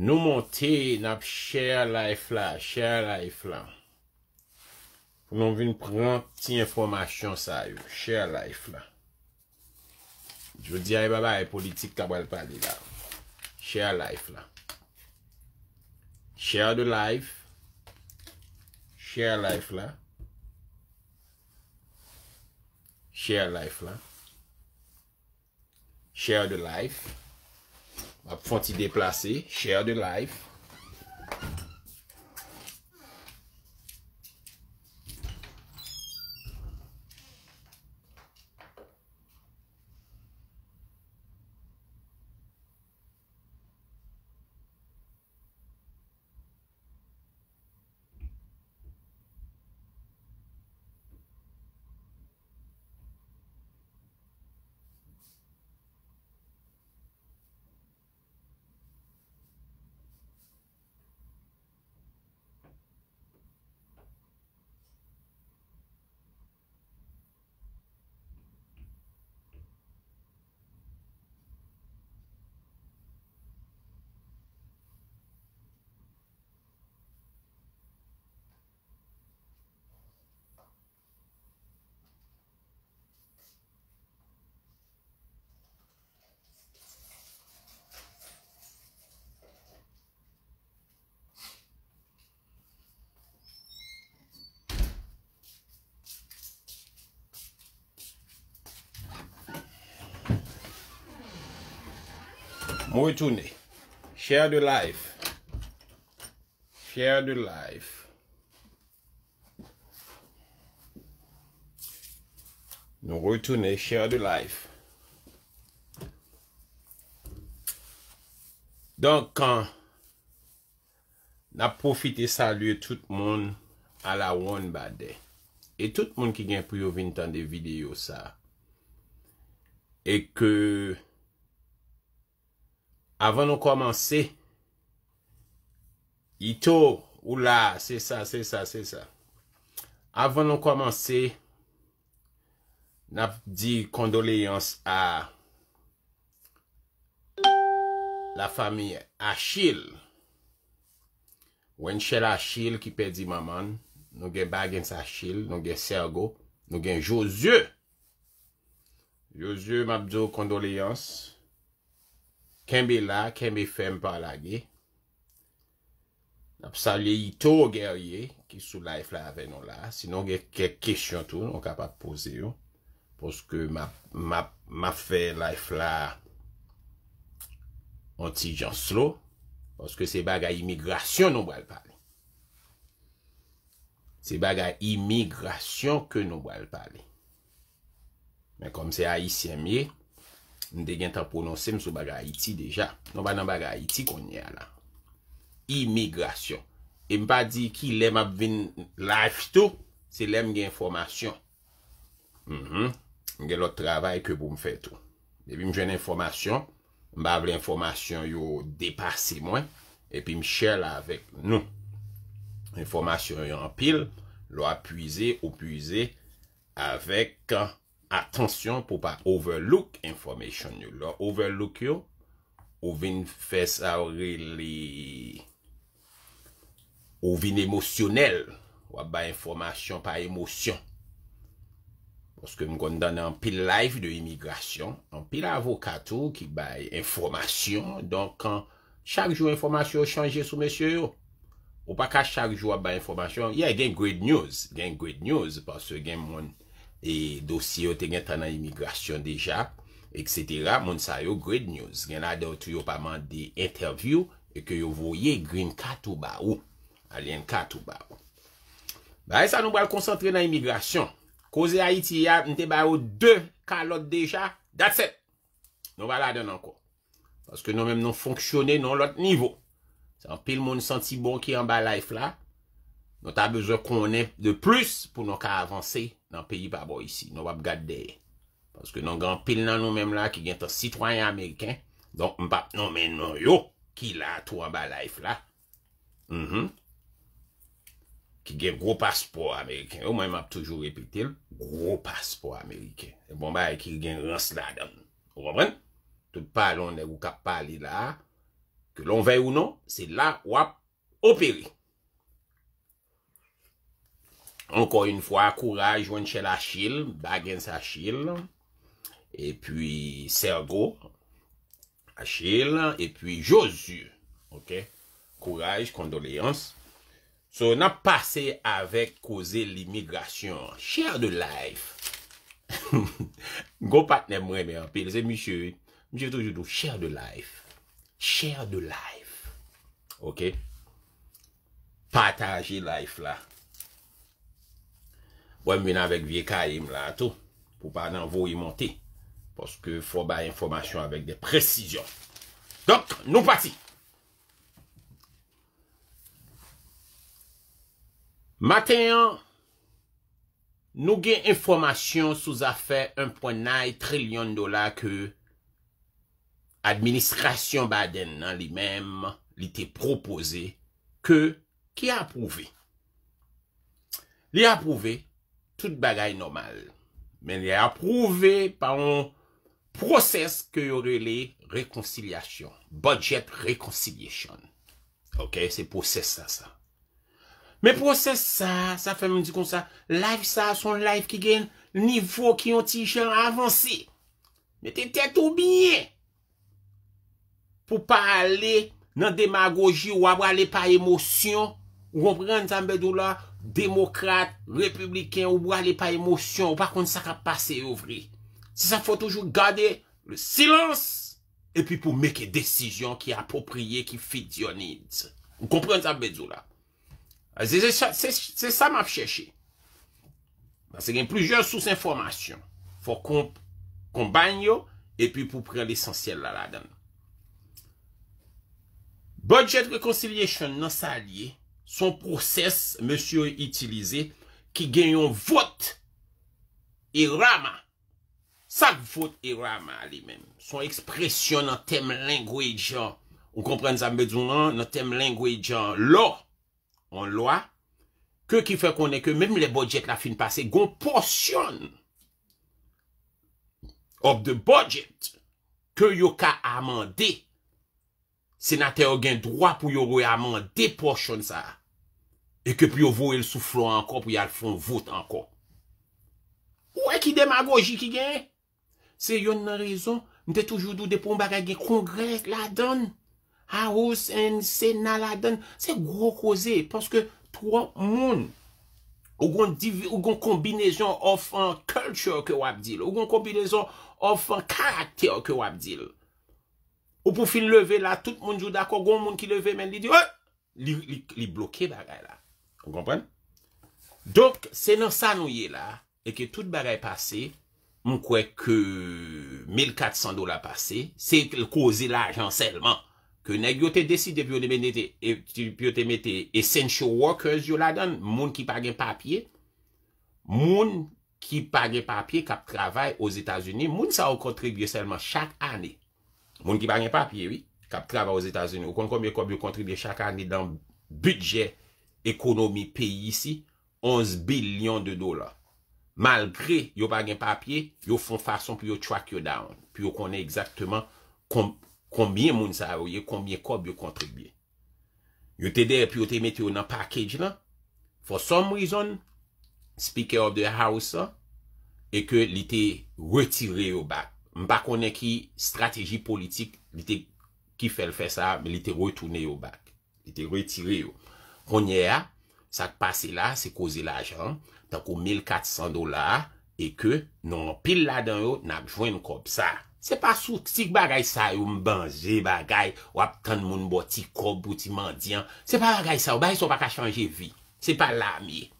Nou monti nap share life la, share life la. Founon vi nou prouman pti informasyon sa yo, share life la. Jwou di a e baba e politik kabal pali la, share life la. Share the life, share life la. Share life la. Share the life. Fon ti deplase, share the life. Share the life Share the life Nou retoune share the life Donk an Na profite salye tout moun A la one bad day E tout moun ki gen pou yo vin tan de video sa E ke E Avan nou komanse, ito, ou la, se sa, se sa, se sa. Avan nou komanse, nap di kondoleyans a la famiye Achille. Wenche Achille ki pedi maman, nou gen Baggins Achille, nou gen Sergo, nou gen Josue. Josue map di kondoleyans. Kenbe la, kenbe fèm pa la ge. Napsa li yi tou ger ye, ki sou laif la avè non la. Sinon gen kèk kèch yon tou, non kapap pose yo. Poske ma fè laif la anti-janslo. Poske se baga imigrasyon nou wèl pale. Se baga imigrasyon ke nou wèl pale. Men kom se a isyèm ye, M de gen tan prononse m sou bagay iti deja. Non ban nan bagay iti konye a la. Immigrasyon. E m pa di ki lem ap vin laj to. Se lem gen informasyon. Mhm. M gen lot travay ke pou m fè to. E bi m jen informasyon. M pa av l'informasyon yo depase mwen. E pi m chè la avèk nou. Informasyon yo anpil. Lo apuize, opuize. Avèk kan. Atensyon pou pa overlook information yo. Overlook yo, ouvin fes a really ouvin emosyonel. Wap ba informasyon pa emosyon. Pwoske m kon dan an pil life de imigrasyon, an pil avokato ki bay informasyon don kan chak jo informasyon chanje sou mesyo yo. Ou pa ka chak jo wap ba informasyon. Ya gen great news. Gen great news paswe gen moun E dosye yo te gen tan nan imigrasyon deja, et cetera, moun sa yo great news. Gen a de ou tou yo pa man de interview, e ke yo voye green katou ba ou, alien katou ba ou. Ba e sa nou bal konsantre nan imigrasyon. Koze a iti ya, nte ba ou de kan lot deja, that's it. Nou bala aden anko. Paske nou menm nou fonksyone nou lot nivou. San pil moun santi bon ki an ba life la. Nou ta bezo konen de plus pou nou ka avanse nan peyi pa bo isi. Nou wap gade deye. Paske nou gen pil nan nou menm la ki gen ton sitwanyan Ameriken. Don m pap nou menm yo ki la to a ba laif la. Ki gen gro paspo Ameriken. Yo mwen map toujou repite l. Gro paspo Ameriken. E bon ba e ki gen rans la dan. Ou wap ren? Tout palon de ou kap pali la. Ke lon vey ou non, se la wap operi. Ankon yon fwa, kouraj, jwen chel Achille, Baggins Achille, epi Sergo, Achille, epi Josu, ok? Kouraj, kondoleyans. So, nan pase avèk koze l'immigrasyon, share the life. Gopat ne mwen mè anpil, se misye, misye toujou dou, share the life. Share the life, ok? Patage life la. wèm vin avèk vie ka im la to, pou pa nan vou y monte, poske fò ba informasyon avèk de presisyon. Dok, nou pati. Matenyan, nou gen informasyon sou zafè 1.9 trilyon dola ke administrasyon ba den nan li mèm li te proposè ke ki apouvè. Li apouvè Tout bagay nomal. Men li a prouve pa yon prosesse ke yon rele rekonsilyasyon. Budget rekonsilyasyon. Ok? Se prosesse sa. Men prosesse sa, sa fe men di kon sa. Life sa, son life ki gen nivou ki yon ti jen avansi. Men te tete oubiye. Po pa ale nan demagogi ou a wale pa emosyon. Ou komprende sa mbedou la, demokrate, republiken, ou wale pa emosyon, ou wakon sa ka pase ouvri. Si sa fò toujou gade le silans, epi pou meke desisyon ki apopriye, ki fit diyonid. Ou komprende sa mbedou la. Se sa m ap chèche. Se gen plouje sous-informasyon. Fò kon banyo, epi pou pre l'esensyel la la dan. Budget reconciliation nan sa liye, Son proses, monsi yon itilize, ki genyon vot e rama. Sak vot e rama li men. Son ekspresyon nan tem lingwe diyan. On kompren zanbe zounan, nan tem lingwe diyan. Lo, an loa, ke ki fe konen ke menm le bodjet la fin pase, kon porsyon of the bodjet ke yo ka amande. Senate yo gen droa pou yo re amande, porsyon sa. Ekep yo vou e l souflou anko pou yal foun vot anko. Ou e ki demagoji ki gen? Se yon nan rezon, mte toujou dou depon bagay gen kongres la don. A ou sen sena la don. Se gro kose, pwanske pou an moun. Ou gon kombinezon ofan culture ke wap dil. Ou gon kombinezon ofan karakter ke wap dil. Ou pou fin leve la, tout moun jou dako. Gon moun ki leve men li di. Li bloke bagay la. Ou kompren? Dok, se nan sa nou ye la, e ke tout barel pase, mwen kwe ke 1400 dola pase, se koze la ajan selman, ke neg yo te deside, pe yo te mette essential workers yo la dan, moun ki page papye, moun ki page papye, kap travay o Zeta Zuni, moun sa o kontribye selman chak ane. Moun ki page papye, kap travay o Zeta Zuni, ou kon kon mwen kontribye chak ane dan budget, ekonomi peyi si 11 bilion de dola malgre yo bagen papye yo fon fason pou yo track yo down pou yo konen ekzakteman konbien moun sa avoye, konbien kob yo kontribye yo te de pou yo te met yo nan pakage la for some reason speaker of the house e ke li te retire yo bak mpa konen ki strategi politik li te ki fel fe sa li te retune yo bak li te retire yo Konye a, sa te pase la, se koze la jan, tan ko 1,400 dolar, e ke nou an pil la dan yo, nan ap jwen kopsa. Se pa sou, si k bagay sa yo mbanje bagay, wap tan moun boti kopp ou ti mandyan, se pa bagay sa yo, bagay sa yo baka chanje vi. Se pa la miye.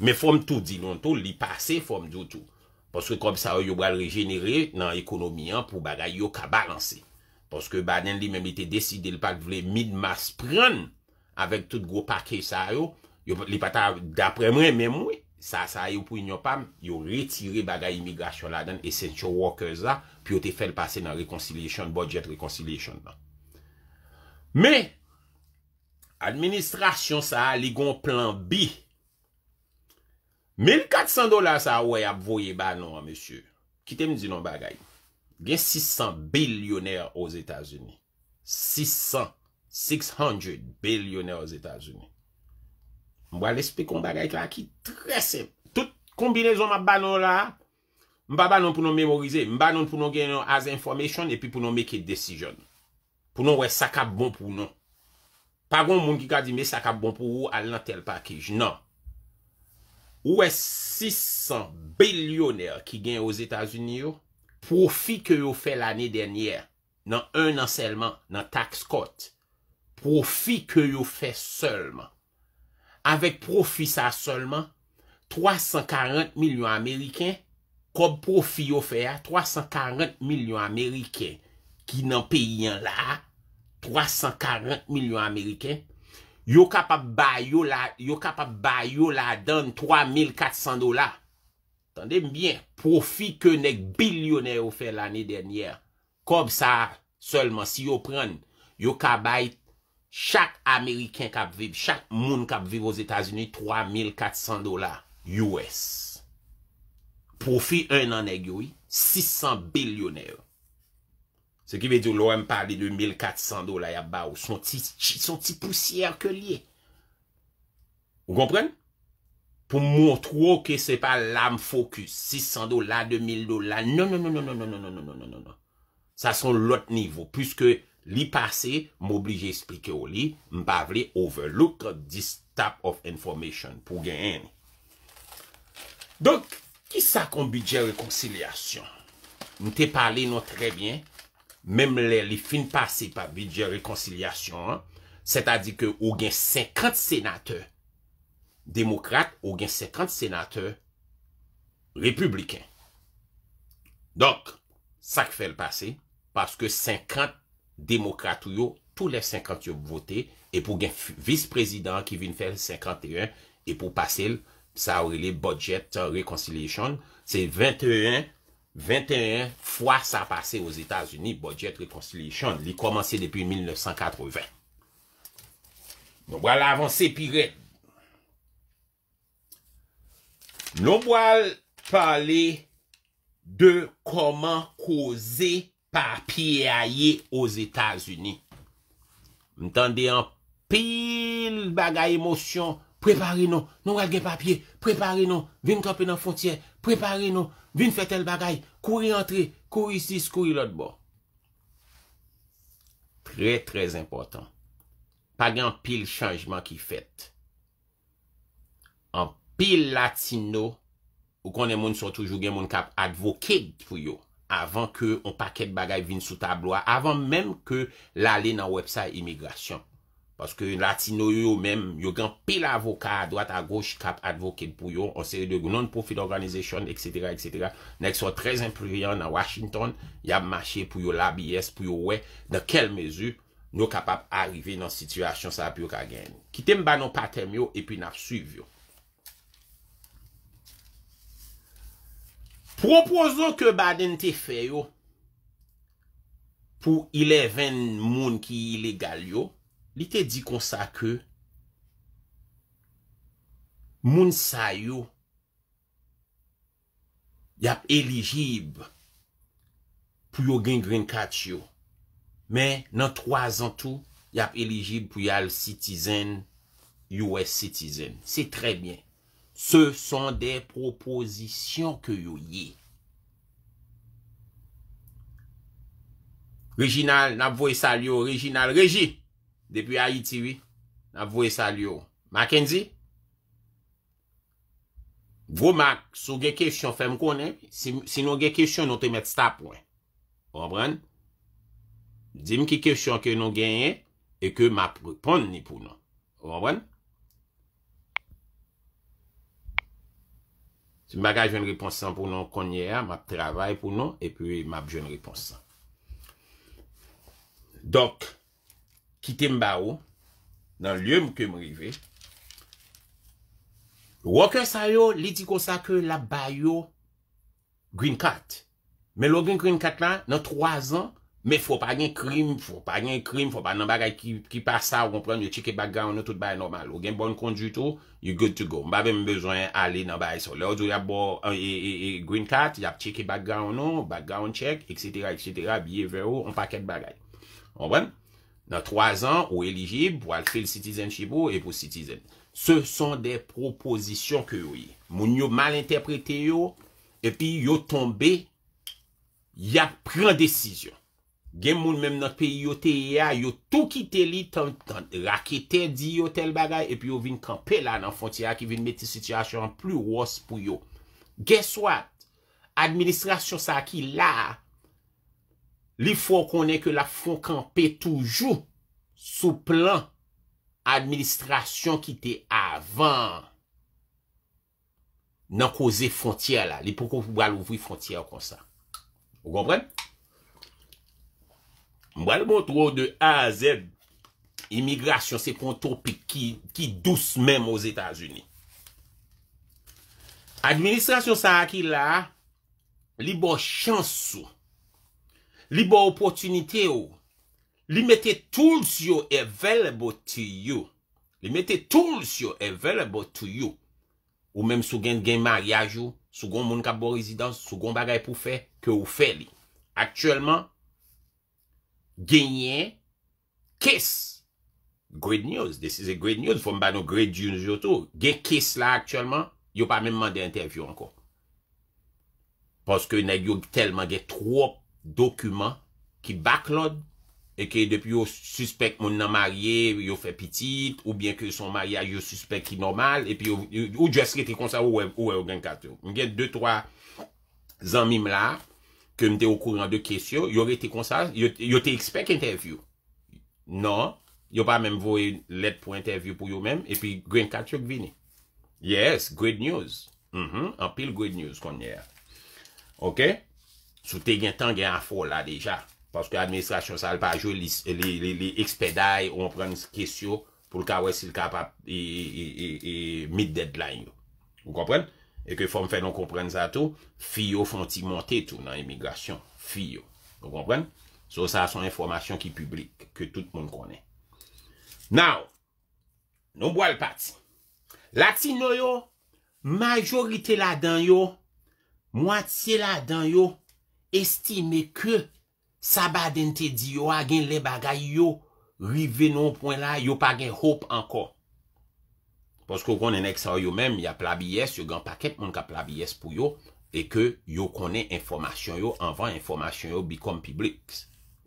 Me fom tou di lonto, li pase fom doutou. Poske kopsa yo yo bal regenere nan ekonomian pou bagay yo ka balanse. Poske baden li menmite deside li pak vle mid mas pren, avèk tout gwo pakey sa yo, li pata dapre mwen mèm wè, sa yo pou inyo pam, yo retire bagay imigrasyon la dan essential workers la, pi yo te fèl pase nan reconciliation, budget reconciliation nan. Mè, administrasyon sa a ligon plan bi, 1400 dolar sa a wè ap voye ba nan wè mèsyè, ki te mdi nan bagay, gen 600 bilyonèr os Etats-Unis, 600 bilyonèr, Six hundred billionaires aux Etats-Unis. Mwa lespe kon bagay k la ki tresè. Tout kombinezon ma banon la, mba banon pou nou memorize, mba banon pou nou gen nou as information, epi pou nou make a decision. Pou nou wè sakap bon pou nou. Pagoun moun ki ka di me sakap bon pou ou, al nan tel pakij, nan. Wè six cent billionaires ki gen aux Etats-Unis yo, profi ke yo fè l'année denye, nan un nan selman, nan tax court. profi ke yo fè solman, avek profi sa solman, 340 milyon Ameriken, kob profi yo fè ya, 340 milyon Ameriken, ki nan peyi an la, 340 milyon Ameriken, yo kapab bay yo la, yo kapab bay yo la, dan 3400 dola, tande mbyen, profi ke nek bilyonè yo fè l'anè denyè, kob sa solman, si yo pren, yo kapab bayi, chak Ameriken kap vib, chak moun kap vib os Etasuni, 3400 dola US profi un an eg yoy 600 bilioner se ki ve di yo lo em pade 2400 dola yabba ou son ti poussièr ke liye ou kompren? pou moun troke se pa lam fokus 600 dola, 2000 dola, nan nan nan nan nan nan nan nan nan nan nan nan sa son lot nivou, pwiske Li pase, m'oblije esplike ou li, m'pavle overlook this type of information pou gen en. Donk, ki sa kon bidje rekoncilasyon? M'te pale nou trebyen, mem le li fin pase pa bidje rekoncilasyon, se ta di ke ou gen 50 senate, demokrate ou gen 50 senate republiken. Donk, sa kfe l pase, paske 50, demokratouyo, tout le 58 voté, et pou gen vice-president ki vin fèl 51, et pou pasèl, sa ou li budget reconciliation, se 21, 21 fwa sa pasè aux Etats-Unis, budget reconciliation, li komanse depi 1980. Nou wala avansè, pi wè. Nou wala palè de koman kozè Pa piye a ye os Etats-Uni. M'tande an pil bagay emosyon. Prepari nou. Nou al gen papye. Prepari nou. Vin kope nan fontyer. Prepari nou. Vin fete l bagay. Kouri entre. Kouri sis. Kouri lot bo. Pre trez important. Pa gen pil chanjman ki fete. An pil latino. Ou konen moun sou toujou gen moun kap advokid pou yo. Ou konen moun sou toujou gen moun kap advokid pou yo. avan ke yon paket bagay vin sou tablo a, avan menm ke lale nan website imigrasyon. Paske yon latino yon menm, yon gen pil avoka a doat a goch kap advoket pou yon, anseye de yon non-profit organization, etc. etc. Nek son trez impriyan nan Washington, yon ap mache pou yon labi yes, pou yon we, nan kel mezu yon kapap arrive nan situasyon sa ap yon ka gen. Kitem banon patem yon, epi nap suiv yon. Proposon ke baden te feyo pou 11 moun ki ilegal yo, li te di konsa ke moun sa yo yap eligib pou yo gen green card yo. Men nan 3 an tou yap eligib pou yo al citizen, US citizen. Se tre bien. Se son de propozisyon ke yo ye. Reginal, nap voye sal yo. Reginal, regi. Depi Haiti, oui. Nap voye sal yo. Makenzi? Vou mak sou ge kesyon fem konen. Si nou ge kesyon nou te met sta pwen. Oman? Dim ki kesyon ke nou genye e ke map pon ni pou nou. Oman? Oman? Si mbaga jen riponsan pou nou konye a, mbap travay pou nou, epi mbap jen riponsan. Dok, kite mba ou, nan lye mke mrive. Woke sa yo, li di kon sa ke la bay yo Green Cat. Me lo Green Cat la, nan 3 an. Me fwo pa gen krim, fwo pa gen krim, fwo pa nan bagay ki pa sa ou kompren, yo cheke bagay ou nou tout bagay normal. Ou gen bon konjitou, you good to go. Mba ven mbezwen ale nan bagay sou. Le ou dyo ya bo, green card, ya cheke bagay ou nou, bagay ou chek, etc, etc, biye ver ou, an paket bagay. Anwen, nan 3 an, ou elijib, wakil citizen chibou, epou citizen. Se son de proposisyon ke ou yi. Moun yo malinterprete yo, epi yo tombe, ya pren desisyon. Gen moun menm nan pe yo te ya, yo tou kite li tan rakite di yo tel bagay, epi yo vin kampe la nan fontya ki vin meti sityasyon pli wos pou yo. Gen swat, administrasyon sa ki la, li fwo konen ke la fon kampe toujou sou plan administrasyon ki te avan. Nan koze fontya la, li pou kon pou bal ouvri fontya kon sa. Ou kompren? Mwal bon tro de A a Z Immigrasyon se pon tropik Ki dous menm ou Z Etats Uni Administrasyon sa a ki la Li bo chansou Li bo oportunite ou Li mette Tools yo e vel bo ti yo Li mette tools yo E vel bo ti yo Ou menm sou gen gen mariajou Sou gon moun kap bo rezidans Sou gon bagay pou fe Ke ou fe li Aktuellement genyen kes. Great news. This is a great news. Fon ban nou great news yo tou. Gen kes la aktyalman, yo pa menman de interview ankon. Ponske nan yo telman gen trok dokumen ki baklod e ke depi yo suspek moun nan marye yo fe pitit ou bien ke son marye a yo suspek ki normal e pi yo ou jeske te konsa ou wè wè wè gen kat yo. Gen de twa zanmim la ke mte okouran de kesyo, yo re te konsaj, yo te ekspek interview. Non, yo pa men vwe let pou interview pou yo men, e pi gwen kak chok vini. Yes, great news. Mm-hmm, an pil great news kon nye. Ok, sou te gen tan gen an fo la deja, paske administrasyon sal pa jo, li ekspeday, ou an pren kesyo pou lka wè si lka pa mid deadline yo. Ou kompren? E ke fòm fè non komprenn zato, fiyo fònti montè tou nan emigrasyon. Fiyo. Non komprenn? Sò sa son informasyon ki publik, ke tout moun konè. Nou, nou boal pati. Laksin nou yo, majorite la dan yo, mwatsi la dan yo, estime ke sabadente di yo agen le bagay yo, rive non pwen la, yo pagen hop ankon. Poske yo konen ek sa yo menm, yo gen paket moun ka pla bies pou yo e ke yo konen informasyon yo anvan informasyon yo bikom piblik.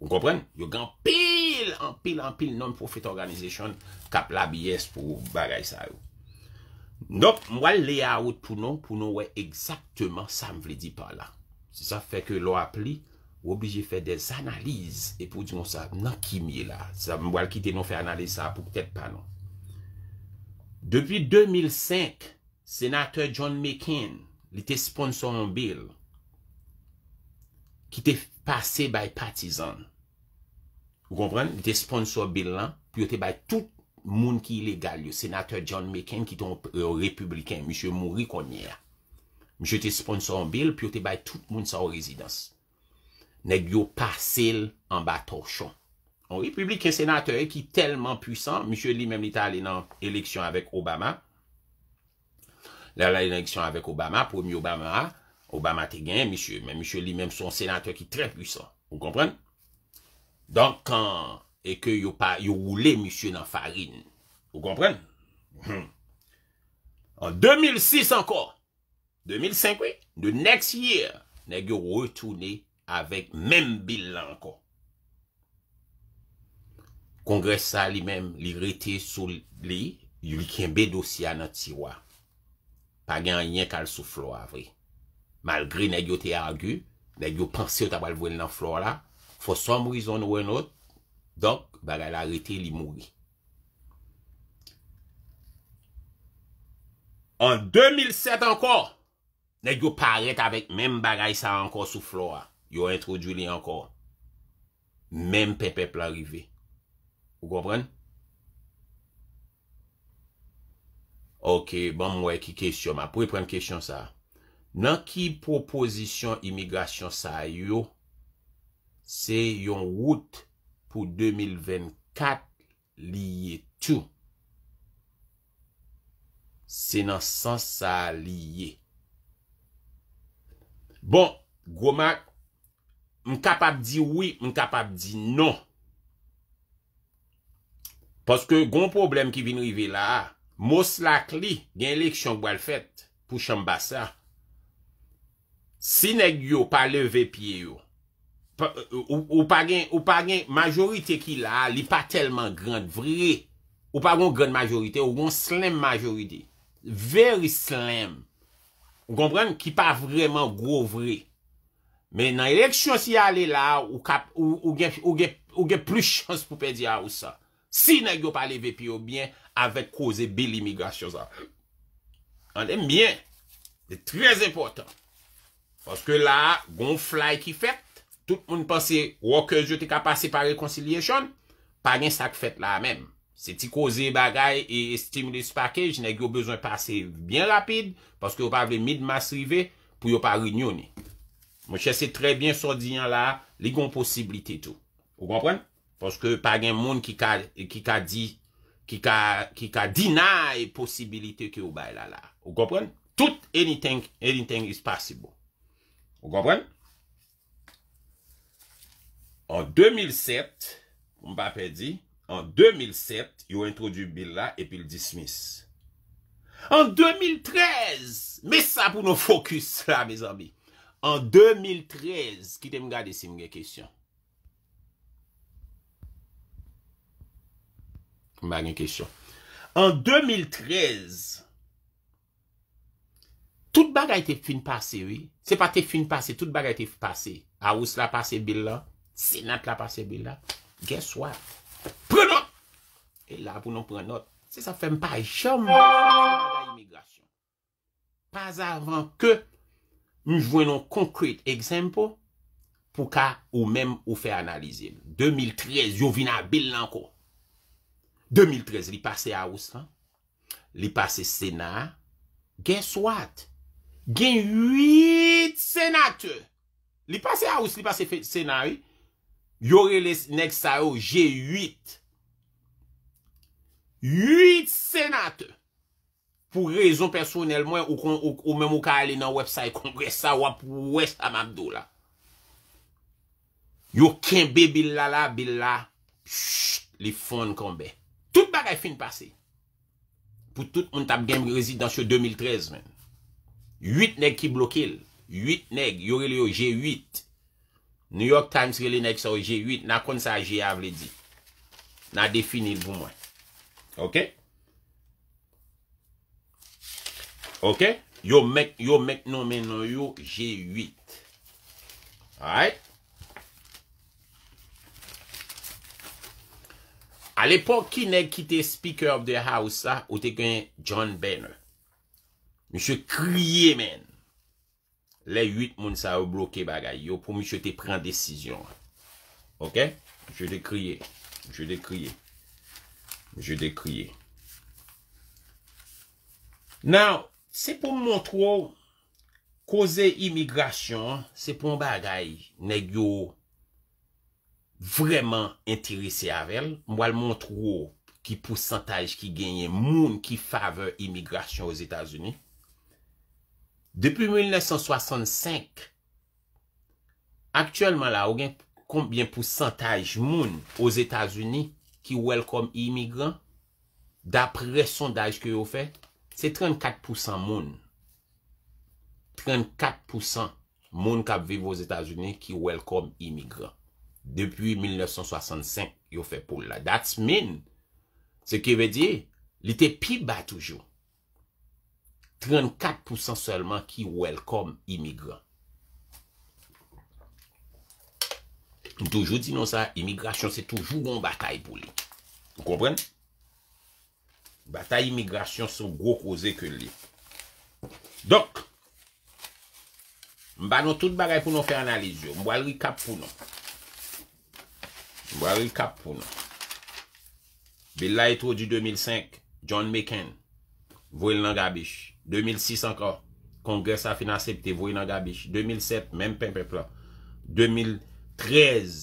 Ou kompren? Yo gen pil, an pil, an pil non profite organisasyon ka pla bies pou bagay sa yo. Nop, mwal layout pou nou, pou nou wey eksaktman sa m vle di pa la. Se sa feke lo ap li, woblije fe des analize e pou di nou sa nan kimye la. Mwal kite nou fe analize sa pou ktet pa nou. Depi 2005, senatèr John McCain li te sponsor an bil ki te pase bay patizan Ou konpran, li te sponsor bil lan, pi yo te bay tout moun ki ilegal yo Senatèr John McCain ki te ou republikan, M. Mori konye a M. te sponsor an bil, pi yo te bay tout moun sa ou rezidans Neg yo pase l an ba torchon Republiken senatoy ki telman pwisan Mishyo li menm li ta alen an eleksyon Avek Obama La la eleksyon avek Obama Poumi Obama, Obama te gen Mishyo li menm son senatoy ki telman pwisan Ou kompran Donk kan e ke yo roule Mishyo nan farin Ou kompran En 2006 anko 2005 we The next year Negyo retouni avek menm bilan anko Kongres sa li mèm li rete sou li, yu li kenbe dosya nan tiwa. Pagè an yen kal sou flora vre. Malgré neg yo te argue, neg yo panse yo tabal vwèl nan flora la, fò som wè zon wè not, dok bagay la rete li mou li. An 2007 anko, neg yo paret avèk mèm bagay sa anko sou flora, yo introdwè li anko, mèm pepepl arrivè. Ou kompren? Ok, bon mwen wè ki kesyon. Ma pou y e pren kesyon sa. Nan ki proposisyon imigrasyon sa yo, se yon wout pou 2024 liye tou. Se nan sans sa liye. Bon, gwo man, m kapap di wè, m kapap di non. Non. Paske goun problem ki vin rive la, mous lak li gen lèk chonk bwa l fèt pou chanm basa. Sinek yo pa leve piye yo. Ou pa gen majorite ki la, li pa telman grand vre. Ou pa gen grand majorite, ou gen slim majorite. Very slim. Ou kompren ki pa vreman gwo vre. Men nan lèk chonk si a le la, ou gen pli chonk pou pedi a ou sa. Si nan yo pa leve pi yo byen avet koze bel imigrasyon sa. An dem byen. De trez important. Paske la, gon fly ki fet. Tout moun pase, wakè zyo te ka pase par reconcilation, pa gen sak fet la men. Se ti koze bagay e stimule spakej, nan yo bezon pase byen lapid, paske yo pa ve mid masrive pou yo pa rin yoni. Mwen chese trebyen so diyan la, li gon posibilite tou. Ou kompren? Koske pa gen moun ki ka di, ki ka deny posibilite ki ou bay la la. Ou kompren? Tout anything, anything is possible. Ou kompren? En 2007, m pa pe di, en 2007, yo introdu bill la epi l dismiss. En 2013, me sa pou nou fokus la, en 2013, ki te m gade si mge kesyon. M bagen kesyon. An 2013, tout bag a ite fin pase, oui. Se pa te fin pase, tout bag a ite pase. A ou se la pase bil la? Se nan te la pase bil la? Guess what? Prenon! E la pou non prenon. Se sa fèm pa e chèm. Pas avan ke nou jwenon konkret eksempo pou ka ou men ou fè analize. 2013, yo vin a bil lanko. 2013, li pase Aous, fa. Li pase Senat, gen swat. Gen 8 senat. Li pase Aous, li pase Senat, yo rele nek sa yo, jen 8. 8 senat. Po rezon personel mwen, ou men mou ka ale nan website kongresa, wap wè sa mabdo la. Yo ken be billala, billala, li fon konbe. Tout bagay fin pase. Pou tout moun tab genm rezi dans yo 2013 men. 8 neg ki blokil. 8 neg. Yo rele yo G8. New York Times rele neg sa yo G8. Na kon sa G8 avle di. Na defini vou mwen. Ok? Ok? Yo mek, yo mek non men non yo G8. Alright? Ok? Al epok ki neg ki te speaker of the house la, ou te kwenye John Banner. Mi se kriye men. Le 8 moun sa ou bloke bagay yo pou mi se te pren desisyon. Ok? Je de kriye. Je de kriye. Je de kriye. Now, se pou mwont wou koze imigrasyon, se pou bagay neg yo... Vreman enterese avel, mwal montrou ki pousantaj ki genye moun ki fave imigrasyon os Etats-Unis. Depi 1965, aktuelman la ou gen konbyen pousantaj moun os Etats-Unis ki welkom imigran. Dapre sondaj ki yo fe, se 34% moun. 34% moun kap vive os Etats-Unis ki welkom imigran. Depi 1965, yo fe pou la. That's mean, se ke ve di, li te pi ba toujou. 34% seulement ki welcome imigrant. Toujou di nou sa, imigration se toujou bon batay pou li. Ou kompren? Batay imigration sou grok ose ke li. Dok, mba nou tout bagay pou nou fe analiz yo. Mbo alri kap pou nou. Wawil kap pou nan. Bil la etro di 2005. John McCain. Voi nan gabish. 2006 anka. Kongres a finansepte. Voi nan gabish. 2007. Mem penpepla. 2013.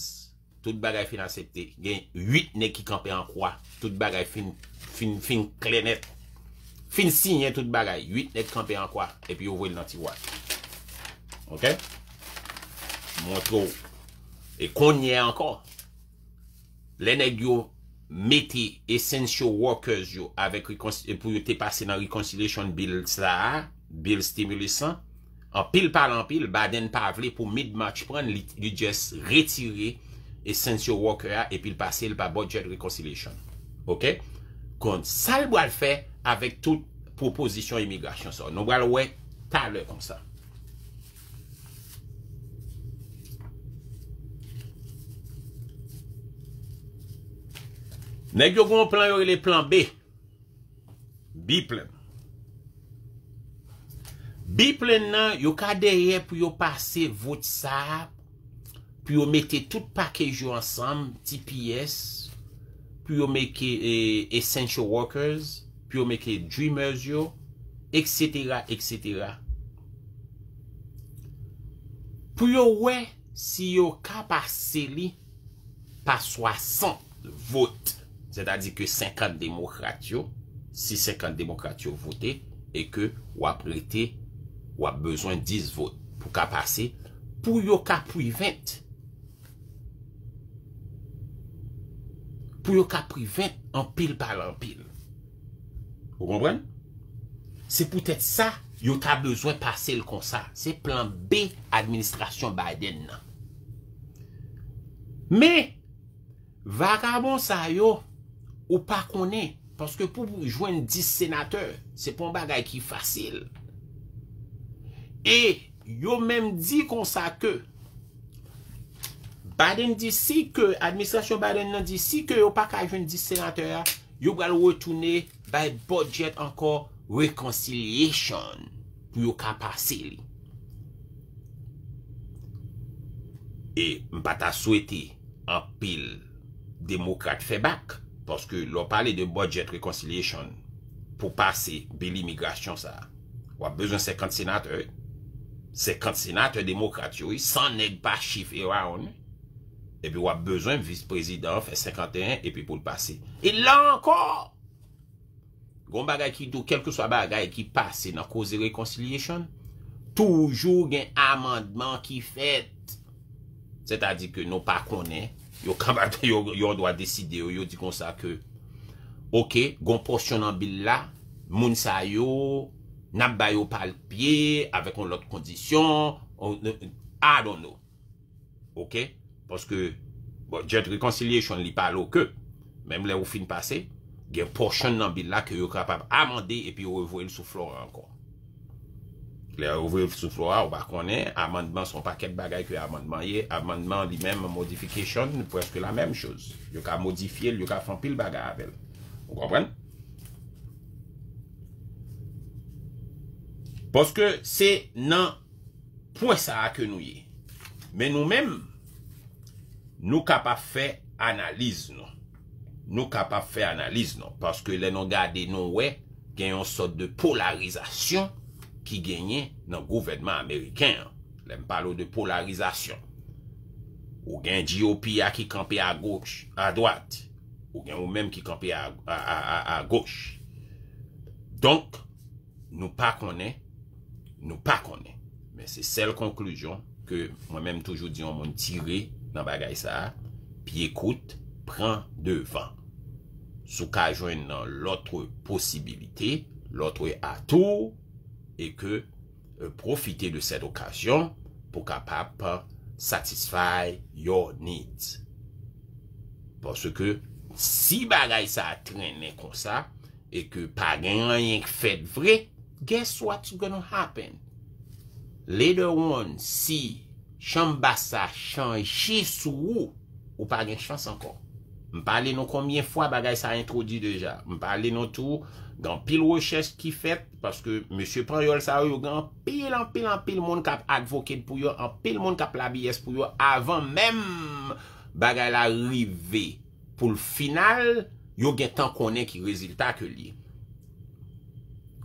Tout bagay finansepte. Gen 8 nek ki kampe an kwa. Tout bagay fin klenet. Fin si gen tout bagay. 8 nek kampe an kwa. E pi yo voi nan ti wak. Ok? Montro. E konye anka. Lenèk yo meti essential workers yo pou yo te pase nan reconciliation bills la a, bills stimulisant. An pil palan pil, baden pa avle pou mid-match pren li just retire essential workers a epil pase li pa budget reconciliation. Ok? Kon sal wal fe avik tout proposisyon emigrasyon sa. Nou wal wè talè kon sa. Nèk yo goun plan yo e le plan B. B plan. B plan nan, yo ka derye pou yo pase vot sa. Pou yo mette tout pakej yo ansam, TPS. Pou yo meke e, Essential Workers. Pou yo meke Dreamers yo. Etc. Etc. Pou yo we si yo ka pase li pa 60 vot. Se ta di ke 50 demokrat yo Si 50 demokrat yo vote E ke wap rete Wap bezwen 10 vote Pou ka pase Pou yo ka privent Pou yo ka privent Anpil pal anpil Ou kompren? Se pou tete sa Yo ka bezwen pase l konsa Se plan B administrasyon Biden nan Me Va ka bon sa yo Ou pa konen. Paske pou jouen 10 senatèr. Se pon bagay ki fasil. E yo menm di konsa ke. Biden disi ke. Administrasyon Biden nan disi ke. Yo pa ka jouen 10 senatèr. Yo gal wè toune. Baye budget anko. Rekonsiliation. Pou yo kapasili. E mpa ta souwete. An pil. Demokrat fe bakk. Lorske lò pale de budget reconciliation pou pase beli migrasyon sa, wap bezon 50 senatè, 50 senatè demokrat yo, san neg pa chif e wa oune, epi wap bezon vice-prezident fè 51 epi pou l'pase. E lò anko, goun bagay ki tou kelke swa bagay ki pase nan koze reconciliation, toujou gen amandman ki fèt, sè ta di ke nou pa konen. Yo kaba yo yo dowa deside, yo yo di kon sa ke Ok, gon porsyon nan bill la, moun sa yo, nab bayo pal piye, ave kon lot kondisyon, I don't know Ok, poske bon, Jet Reconciliation li palo ke, menm le ou fin pase, gen porsyon nan bill la ke yo kaba amande, epi yo revoye l souflore ankon amandman son paket bagay ki amandman ye, amandman li men modification, pou eske la menm chouz yo ka modifiye, yo ka fan pil bagay avèl, ou kompren? poske se nan pou eske ake nou ye men nou menm nou kapap fe analiz nou nou kapap fe analiz nou poske le nan gade nou we gen yon sot de polarizasyon Ki genye nan gouvedman Ameriken an. Lèm palo de polarizasyon. Ou genji ou pi a ki kampe a goch, a doat. Ou gen ou menm ki kampe a goch. Donk, nou pa konen, nou pa konen. Men se sel konkluyon ke mwen menm toujou di yon moun tire nan bagay sa. Pi ekout, pran devan. Sou ka jwen nan lotre posibilite, lotre atoum. E ke euh, profite de set okasyon pou kapap satisfay your needs. Parce ke si bagay sa atrennen kon sa, e ke pa gen yon yon fèt vre, guess what's gonna happen? Later on, si chan basa chan chesou, ou pa gen chans ankon. M pa ale non komyen fwa bagay sa introdu deja. M pa ale non tou... Gan pil roches ki fet, paske Monsie Panyol sa yo, yo gen an pil an pil an pil moun kap advokit pou yo, an pil moun kap labiyes pou yo, avan menm bagal a rive. Pou l final, yo gen tan konen ki rezilta ke li.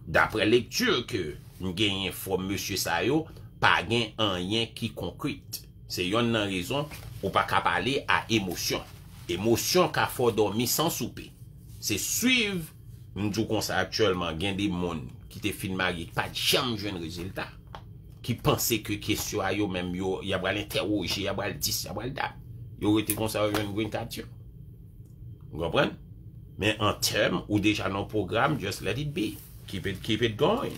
Dapre lektur ke n gen yon fòm Monsie sa yo, pa gen an yon ki konkrit. Se yon nan rezon, ou pa kap ale a emosyon. Emosyon ka fò dormi san soupe. Se suiv Moun tou konsa aktuelman gen de moun ki te filmage, pa jam jwen rezultat. Ki pense ke kesyo a yo menm yo, ya wale interwoje, ya wale dis, ya wale dam. Yo wete konsa wene gwen katyo. Gwapren? Men an tem ou deja nan program, just let it be. Keep it going.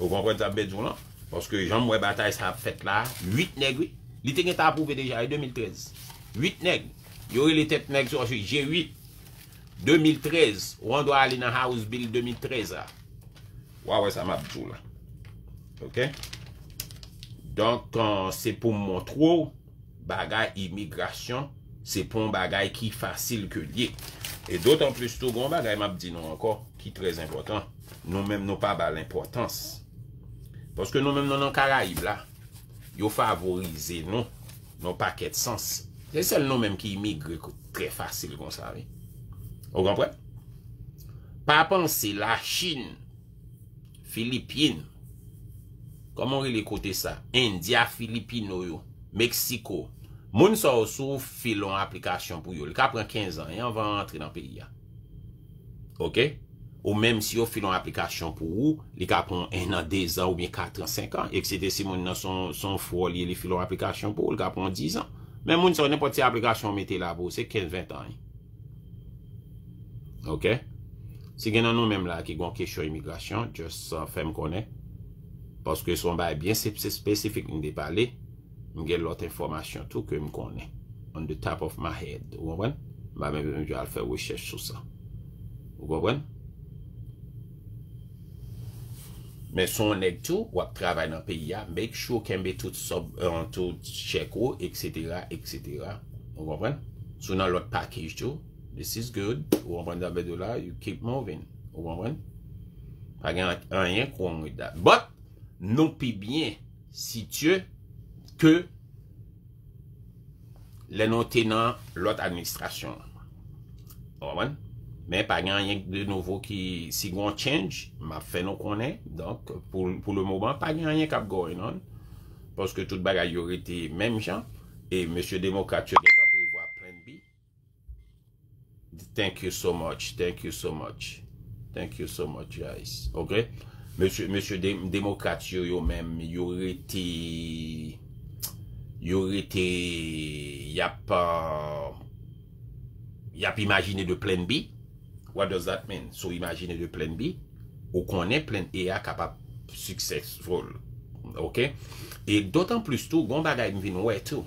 Gwapren sa bedjou lan? Paske jan mwen batay sa fèt la, 8 negri. Li te gen ta apouve deja e 2013. 8 negri. Yo wete te negri sou jè 8. 2013, ou an do a li nan House Bill 2013 a. Ou a wè sa map djou la. Ok? Donk, se pou mwontrou, bagay imigrasyon, se pou mwagay ki fasil ke liye. E dotan plus tou gwen bagay map di nou anko, ki trez important. Nou menm nou pa ba l'importans. Poske nou menm nou nan karaib la, yo favorize nou, nou pa ket sens. Se sel nou menm ki imigre, kou tre fasil gwen sa vi. Ou konpren? Pa panse la Chin Filipine Koman wè lè kote sa? India, Filipino yo Meksiko Moun sa ou sou filon aplikasyon pou yo Lè ka pran 15 e an, yon va rentre nan peyi ya Ok? Ou mèm si yo filon aplikasyon pou yo Lè ka pran 1 an, 2 an, ou mèm 4 an, 5 an Ekse de si moun nan son fol Lè filon aplikasyon pou yo, lè ka pran 10 an Mèm moun sa ou nè pati aplikasyon mète la pou Se 15-20 an yon Ok? Si gen nan nou menm la ki gwan ke shou imigrasyon, just sa uh, fe m konen, paske son ba e bien se spesifik m de pale, m gen lot informasyon tou ke m konen. On the top of my head, ou gwen? Ba men ben jwa al fe wesech sou sa. Ou gwen? Men son nek tou, wap travay nan peyi ya, make sure kembe tout euh, chek ou, ek setela, ek setela, ou gwen? Sou nan lot pakij tou, This is good. Ou anwen da bedou la. You keep moving. Ou anwen. Pagan anyen kou anwen da. But. Nou pi bien. Sitye. Ke. Le nou tenan lot administrasyon. Ou anwen. Men pagan anyen de nouvo ki. Si gwan change. Ma fè nou konen. Donk. Pou le mouman. Pagan anyen kap gwen an. Poske tout bagay yorite. Mem jan. E mèche demokrate. Chou. Thank you so much, thank you so much Thank you so much guys, ok Monsieur, monsieur demokrate yo yo men Yo rete, yo rete Yap, yap imagine de plen bi What does that mean? So imagine de plen bi Ou konen plen e a kapap successful, ok Et d'autant plus tout, Gomba da yon vin wè tou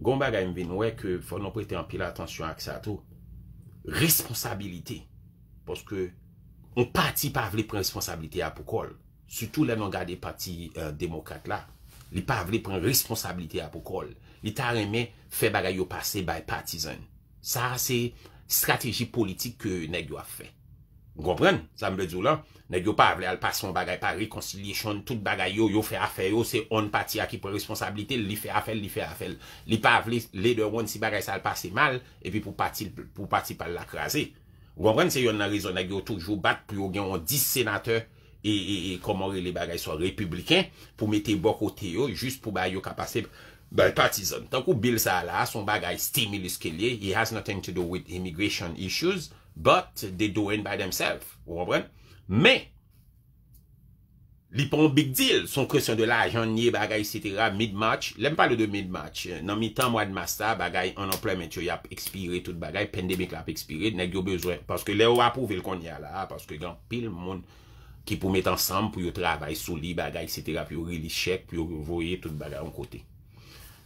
Gon baga yon vinwe ke fò non prete anpile atansyon ak sa to. Responsabilite. Poske, yon pati pa vle prensponsabilite apokol. Soutou lè nan gade pati euh, demokrate la. Li pa vle prensponsabilite apokol. Li ta reme fe baga yo pase bay patizan. Sa se strategi politik ke neg yo a fe. Gopren, sa mbe di ou la, ne gyo pa avle alpasyon bagay pa rekoncilisyon, tout bagay yo, yo fe afe yo, se on pati aki pou responsabilite, li fe afe, li fe afe. Li pa avle, le de won si bagay sa alpasy mal, epi pou pati pal lakrase. Gopren, se yon nan rezon, ne gyo toujou bat pou yo gen an dissenate e komore li bagay sa republiken pou mete bokote yo, just pou bagay yo kapasyon. Ben, pati zon, tankou bil sa la, son bagay stimulus ke li, he has nothing to do with immigration issues, But, they do it by themselves. Ou rempren? Mais, l'y pon big deal. Son kresyon de la, janye bagay, et cetera, mid-match. Lem pa le de mid-match. Nan mi tan mwa de master, bagay, unemployment yo yap ekspire, tout bagay, pandemik lap ekspire, nek yo bezwen. Paske lè ou apouvel kon ya la, paske yon pil moun ki pou met ansam pou yo trabay, soli bagay, et cetera, pou yo relishek, pou yo vouye tout bagay an kote.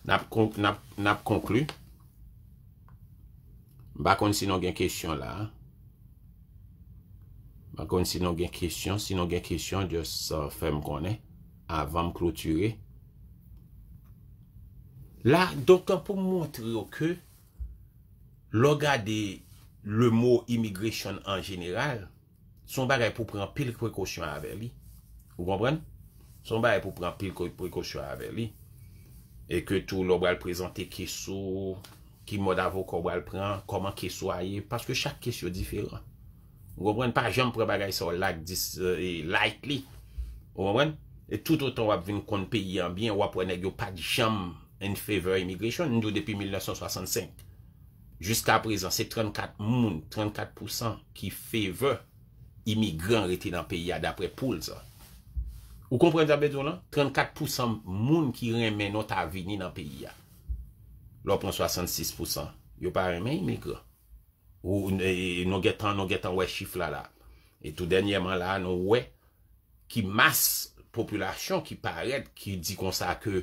Nap konklu, bakon si nou gen kesyon la, ha, Bakon, si nou gen kèsyon, si nou gen kèsyon, diyo sa uh, fèm konè, avan m kloturè. La, do kan pou mwontre yo ke, lo ga de le mò immigration an jeneral, son ba re pou pran pil prekosyon avè li. Ou konpran? Son ba re pou pran pil prekosyon avè li. E ke tou lo wèl prezante kèsyon, ki mod avò kò wèl pran, koman kèsyon a ye, paske chak kèsyon diferan. Wou mwen pa jom pre bagay sa ou lak dis, e, lak li. Wou mwen? E tout otan wap vin konn peyi anbyen, wap wene yo pa jom en favor emigresyon. Ndou depi 1965. Juska prezan, se 34 moun, 34% ki favor emigran rete nan peyi ya dapre poul za. Wou kompren da bedou lan? 34% moun ki remen not avini nan peyi ya. Lopon 66%, yo pa remen emigran. Ou e, nou getan, nou getan wè chif la la. E tout denyèman la, nou wè ki mas populasyon ki paret ki di konsa ke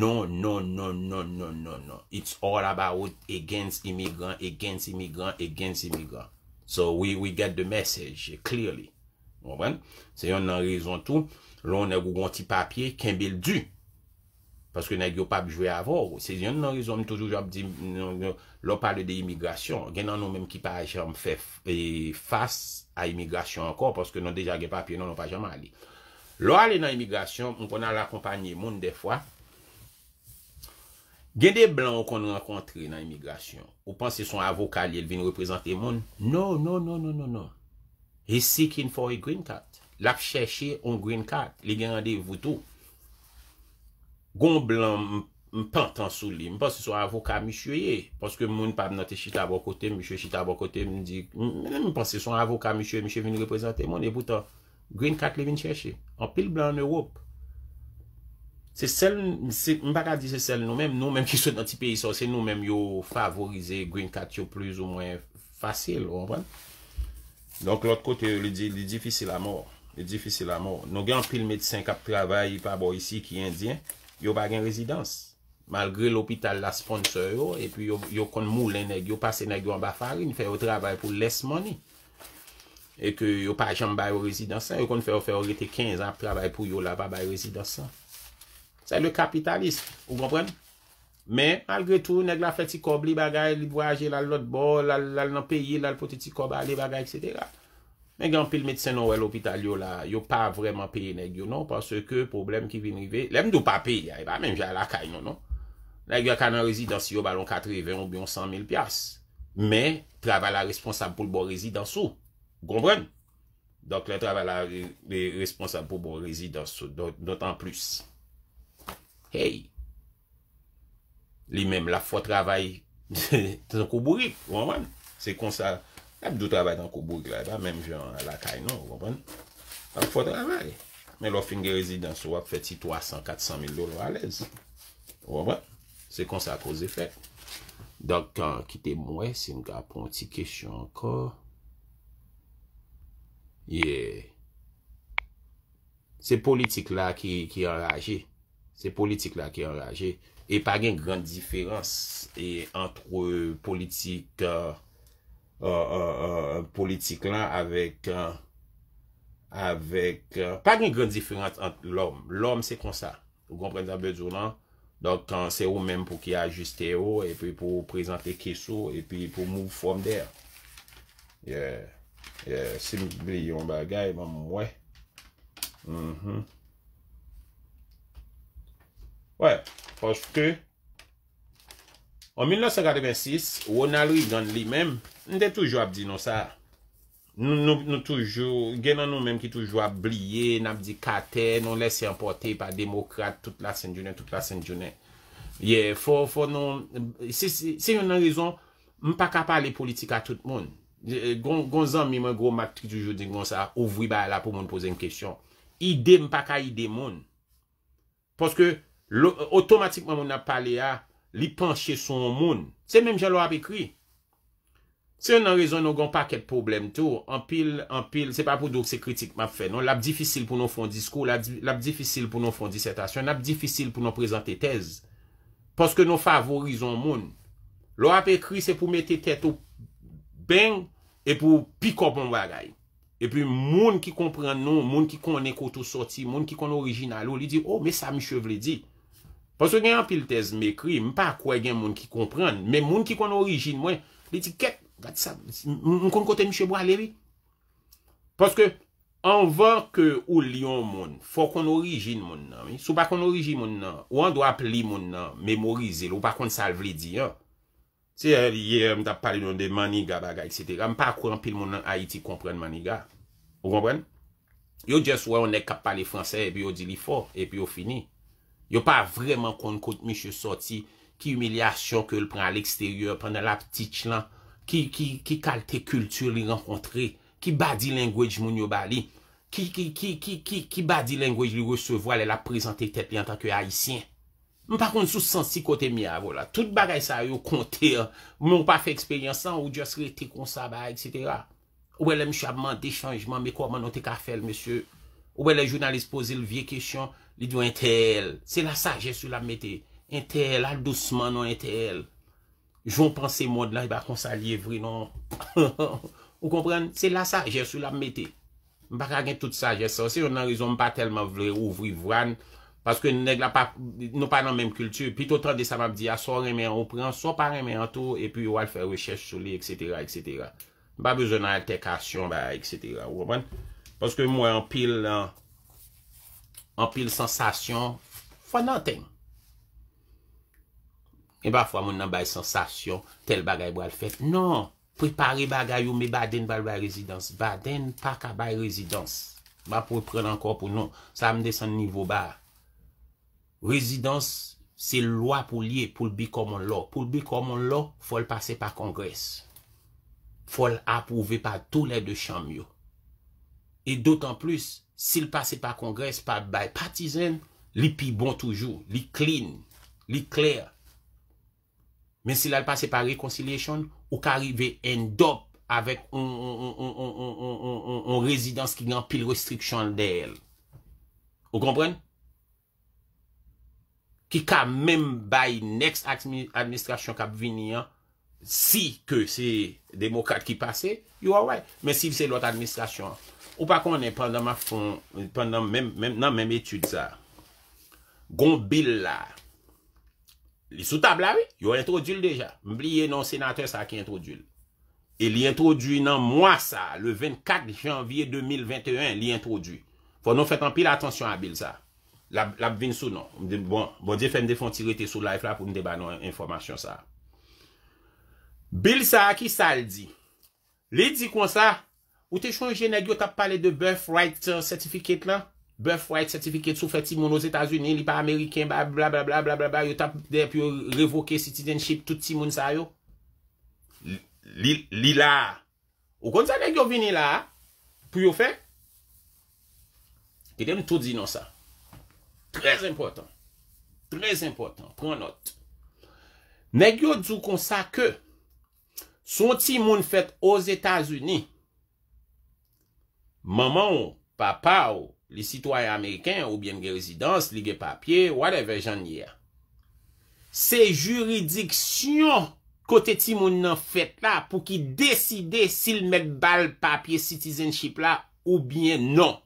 non, non, non, non, non, non, non. It's all about against immigrant, against immigrant, against immigrant. So we get the message clearly. Mwen, se yon nan rezon tou, lò nou gen ti papye, ken bil du. Paske nan gyo pap jwe avor. Se yon nan rizom toujou jop di, lop pale de imigrasyon. Gen nan nou menm ki pa aje am fèf e fas a imigrasyon ankor paske nan deja gen papye nan lop aje am ali. Lop ale nan imigrasyon, mpona l'akompanyi moun defwa. Gen de blan ou kon renkontri nan imigrasyon. Ou pan se son avokal yel vin represente moun. Non, non, non, non, non, non. He seeking for a green card. Lap chèche un green card. Li gen rande voutou. Gon blan, mpantan sou li. Mpansi sou avokat mi chweye. Pansi ke moun pa mnate chita bo kote, mi chwe chita bo kote, mn di, mpansi sou avokat mi chweye, mi chweye vini represente. Moun epoutan, Green Cat li vini cheshe. An pil blan en Europe. Se sel, mpaka di se sel nou men, nou men ki sou nanti peyi so, se nou men yo favorize Green Cat yo plus ou mwen fasil. Donk lot kote, li di fisi la mor. Li di fisi la mor. Nou gen pil medisen kap travay, pa bo isi ki indyen. Yo bagan rezidans, malgre l'opital la sponsor yo, epi yo kon moulen neg, yo pase neg yo an ba farin, fè yo travay pou les money, epi yo pajan bayo rezidans sa, yo kon fè yo fè orite 15 an travay pou yo la ba bayo rezidans sa. Sa e le kapitalist, ou gompran? Men, malgre tou, neg la fè ti kobli bagay, li voyaje la lot bo, la nan peye, la poti ti kobali bagay, etc., Men gen pil medsen nou wè l'hopital yo la, yo pa vreman paye neg yo non, panse ke problem ki vin rive, lem do pa paye ya, e ba men jala kaye nou non. La yon kanan rezidans yo balon katre, yon biyon 100.000 pias. Men, travala responsable pou l'bon rezidans sou, gombran. Dok le travala responsable pou l'bon rezidans sou, dotan plus. Hey! Li men la fwa travaye, te zonkou bouri, gombran. Se konsa... ap do trabay nan koubouk la, mèm jan lakay nan, wapwen, ap fote ramay, mè lo finge rezidans wap feti 300-400 mil dolo alez, wapwen, se kon sa kouz efek, dok kan kite mwen, se mwen ka pon ti kesyon anko, ye, se politik la ki anraje, se politik la ki anraje, e pa gen gran diferans, e antre politik, anraje, Euh, euh, euh, politik lan avèk avèk pa gen yon diferant an lòm lòm se konsa, ou komprenz a bedou lan dok an se ou menm pou ki ajuste ou epi pou prezante kesou epi pou move from there ye simbli yon bagay mwen mwen wè mwen mwen wè, poske an 1956 ou nan lou yon li menm Nde toujou ap di nou sa. Nou toujou, gen nan nou menm ki toujou ap blye, nan ap di kate, nan lese ap pote pa demokrate, tout la Saint-Gene, tout la Saint-Gene. Ye, fò, fò, nan, se yon nan rezon, mpa ka pale politika tout moun. Gon zan mi man, gwo matri toujou di nou sa, ouvri ba la pou moun pose yon kèsyon. Ide mpa ka ide moun. Poske, otomatikman moun ap pale ya, li panche son moun. Se menm jalo ap ekri. Se yon nan rezon nou gen pa ket problem tou, an pil, an pil, se pa pou dou se kritik map fe, non, lap difisil pou nou fondi skou, lap difisil pou nou fondi setasyon, lap difisil pou nou prezante tez, paske nou favorizon moun. Lo ap ekri se pou mette tetou beng e pou pikop mwa gaye. E pi moun ki komprende nou, moun ki konen koto soti, moun ki konen orijinalou, li di, oh, me sa mi chevle di. Paske gen an pil tez me ekri, mwen pa kwa gen moun ki komprende, men moun ki konen orijin mwen, li di ket M kon kote Mche Boalewi? Paske, anvan ke ou liyon moun, fò kon orijin moun nan, mi? Sou pa kon orijin moun nan, ou an do ap li moun nan, memorize lò, ou pa kon sal vli di, an? Si ye, m tap pale yon de maniga bagay, etc. M pa akwampil moun nan Haiti kompren maniga. Ou kompren? Yo jes wè, on ne kap pale fransè, epi yo di li fò, epi yo fini. Yo pa vreman kon kote Mche Soti, ki yon milyasyon ke yon pren a l'eksteryor, pren a la ptich lan, Ki kalte kultur li renkontre, ki badi lengwej moun yo bali, ki badi lengwej li resevo alè la prezante tepli an tanke haisyen. Mwen pa kon sou sensi kote mi avola, tout bagay sa yo konte, mwen w pa fe eksperyansan, ou just rete kon sabay, etc. Ouwele msha mwen dechangeman, mwen koman note ka fel msye, ouwele jounalise pose l vie kesyon, lido ente el. Se la saje sou la mette, ente el, al douceman nou ente el. joun pan se mod la, ba kon sa liyevri nan, ou kompren, se la sa, jesou la mette, baka gen tout sa, jesou, se yon nan rezon, pa telman vre ou vre vran, paske nou nan menm kultu, pi to tan de sa map di, a so remen, ou pren, so paremen an tou, e pi wal fe rechèche sou li, et cetera, et cetera, ba bezon nan etekasyon, et cetera, ou kompren, paske mwen an pil, an pil sensasyon, fwa nan tenk, E ba fwa moun nan bay sensasyon tel bagay bral fet. Non, prepari bagay yo me baden bay bay rezidans. Baden pa ka bay rezidans. Ba pou pren ankor pou non. Sa m de san nivou ba. Rezidans, se lwa pou liye pou lbi komon lo. Pou lbi komon lo, fol pase pa kongres. Fol apouve pa tou lè de chanm yo. E dotan plus, sil pase pa kongres, pa bay patizen, li pi bon toujou, li klin, li kler. Men sil al pase par rekoncilation, ou ka rive endop avèk an rezidans ki nan pil restriksyon del. Ou kompren? Ki ka menm bay next administrasyon kap vini an, si ke se demokat ki pase, you a wè. Men si se lot administrasyon. Ou pa konen, nan menm etude sa, gon bil la. Li sou tab non non la wi, yo introdul deja. Mbliye nan senatè sa ki introdul. E li introdul nan mwa sa, le 24 janvye 2021, li introdul. Fon nou fèt an pil atensyon a bil sa. La bvin sou nan. Mbon di fèm defon tirite sou la if la pou mde ban nou informasyon sa. Bil sa ki sal di. Li di kon sa, ou te chonje negyo tap pale de birthright certificate la? Bè fwa et certifike sou fè ti moun os Etats-Unis, li pa Ameriken, bla bla bla bla bla bla, yo tap dep yo revoke citizenship tout ti moun sa yo. Li la. Ou kon sa negyo vini la, pou yo fè? Kè dem tout di nan sa. Très important. Très important. Pren not. Negyo djou kon sa ke, sou ti moun fèt os Etats-Unis, maman ou, papa ou, Li sitwaye Ameriken ou bien mge rezidans, li gen papye, whatever jan nye a. Se juridiksyon kote ti moun nan fet la pou ki deside sil met bal papye citizenship la ou bien non.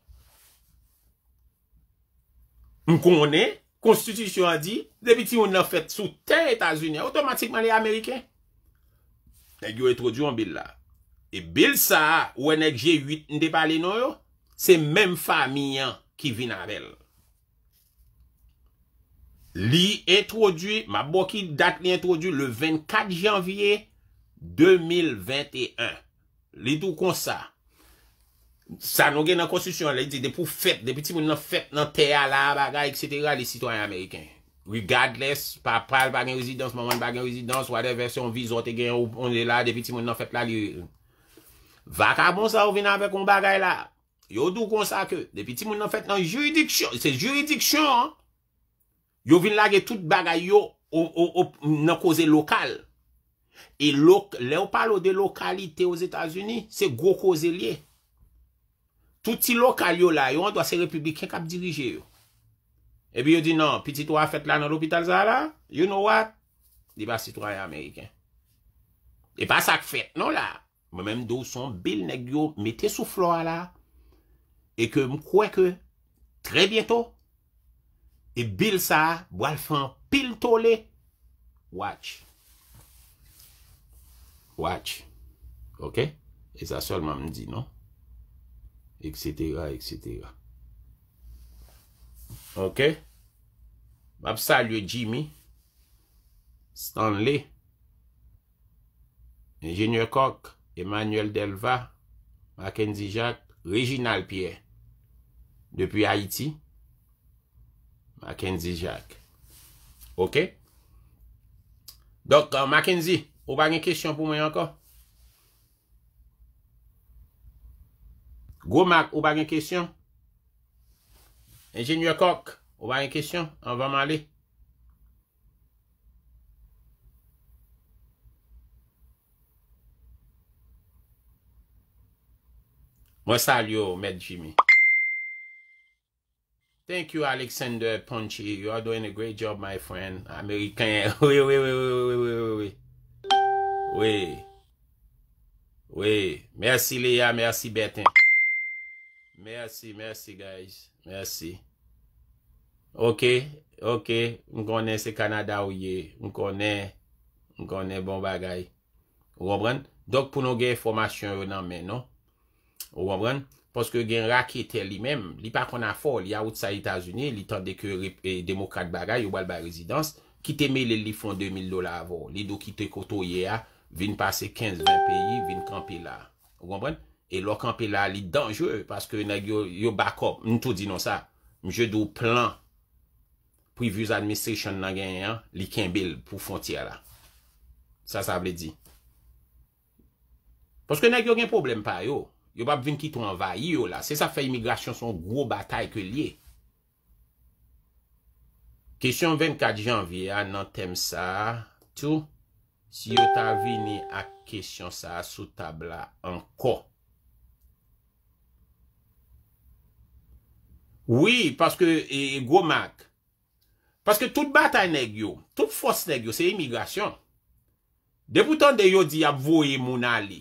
M konen, konstitusyon a di, debi ti moun nan fet sou ten Etasunye, otomatikman li Ameriken. E gyon etrodiyon bil la. E bil sa, ou enek G8 ndepa li nou yo. Se menm faminyan ki vi nan bel. Li introdwi, ma bokil dat li introdwi le 24 janvye 2021. Li tou kon sa. Sa nou gen nan konstisyon la, di de pou fet, depi ti moun nan fet nan teya la, bagay, etc. li sitwany Ameriken. Regardless, pa pral bagay in residence, moun bagay in residence, wade versyon vizote gen, ou pou on le la, depi ti moun nan fet la li. Euh, vaka bon sa ou vi nan bekon bagay la. Yo dou konsa ke, depi ti moun nan fèt nan juridiksyon. Se juridiksyon, yo vin lage tout bagay yo nan koze lokal. E lokal, le ou palo de lokalite os Etats-Unis, se go koze liye. Touti lokal yo la, yo an do ase republiken kap dirije yo. Ebi yo di nan, piti tou a fèt la nan l'hôpital za la, you know what? Di ba si tou a yon Ameriken. Di e ba sak fèt non la. Mwen menm dou son bil neg yo, me te sou flou a la. E ke mkwe ke tre bieto. E bil sa walfan pil tole. Watch. Watch. Ok. E sa sol mam di no. Etc. etc. Ok. Bab salye Jimmy. Stanley. Ingenieur Kok. Emmanuel Delva. Mackenzie Jacques. Reginald Pierre. Depi Haiti. Mackenzie Jacques. Ok? Dok, euh, Mackenzie, ou bagen kisyon pou mwen anka? Go Mack, ou bagen kisyon? Injenyeur Kok, ou bagen kisyon? An vaman li? Mwen sal yo, Medjimi. Thank you, Alexander Ponchi. You are doing a great job, my friend. Amerikan. Oui, oui, oui, oui, oui, oui, oui, oui. Oui. Oui. Merci, Léa. Merci, Bertin. Merci, merci, guys. Merci. Ok, ok. M'konnen se Kanada ou ye. M'konnen. M'konnen bon bagay. Wobran. Dok pou nou gey formasyon ou nan men, no? Wobran. Poske gen rakete li menm, li pa kon a fol, li aout sa Itazunye, li tende ke e, demokrate bagay, yo bal ba rezidans, kite me le li fon 2000 dola avon. Li do kite koto ye a, vin pase 15-20 peyi, vin kampe la. Ou kompren? E lo kampe la li denjwe, paske nag yo bakop, mn tou di non sa, mjè do plan, previous administration nan gen yon, li ken bil pou fon tira la. Sa sa vle di. Poske nag yo gen problem pa yo. Yo bap vin ki tou anvay yo la. Se sa fe imigrasyon son gwo batay ke liye. Kesyon 24 janvye anan tem sa. Tou. Si yo ta vini ak kesyon sa sou tabla anko. Oui. Paske e, e gwo mag. Paske tout batay neg yo. Tout fos neg yo. Se imigrasyon. Depoutan de yo di ap voye mounali.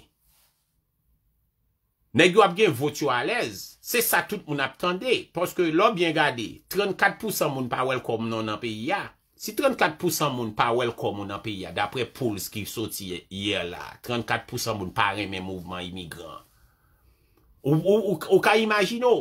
Negyo ap gen votyo alez, se sa tout moun ap tende. Poske lò bien gade, 34% moun pa welkom nou nan peyi ya. Si 34% moun pa welkom nou nan peyi ya, dapre Pulse ki soti ye la, 34% moun pa reme mouvman imigran. Ou ka imagino,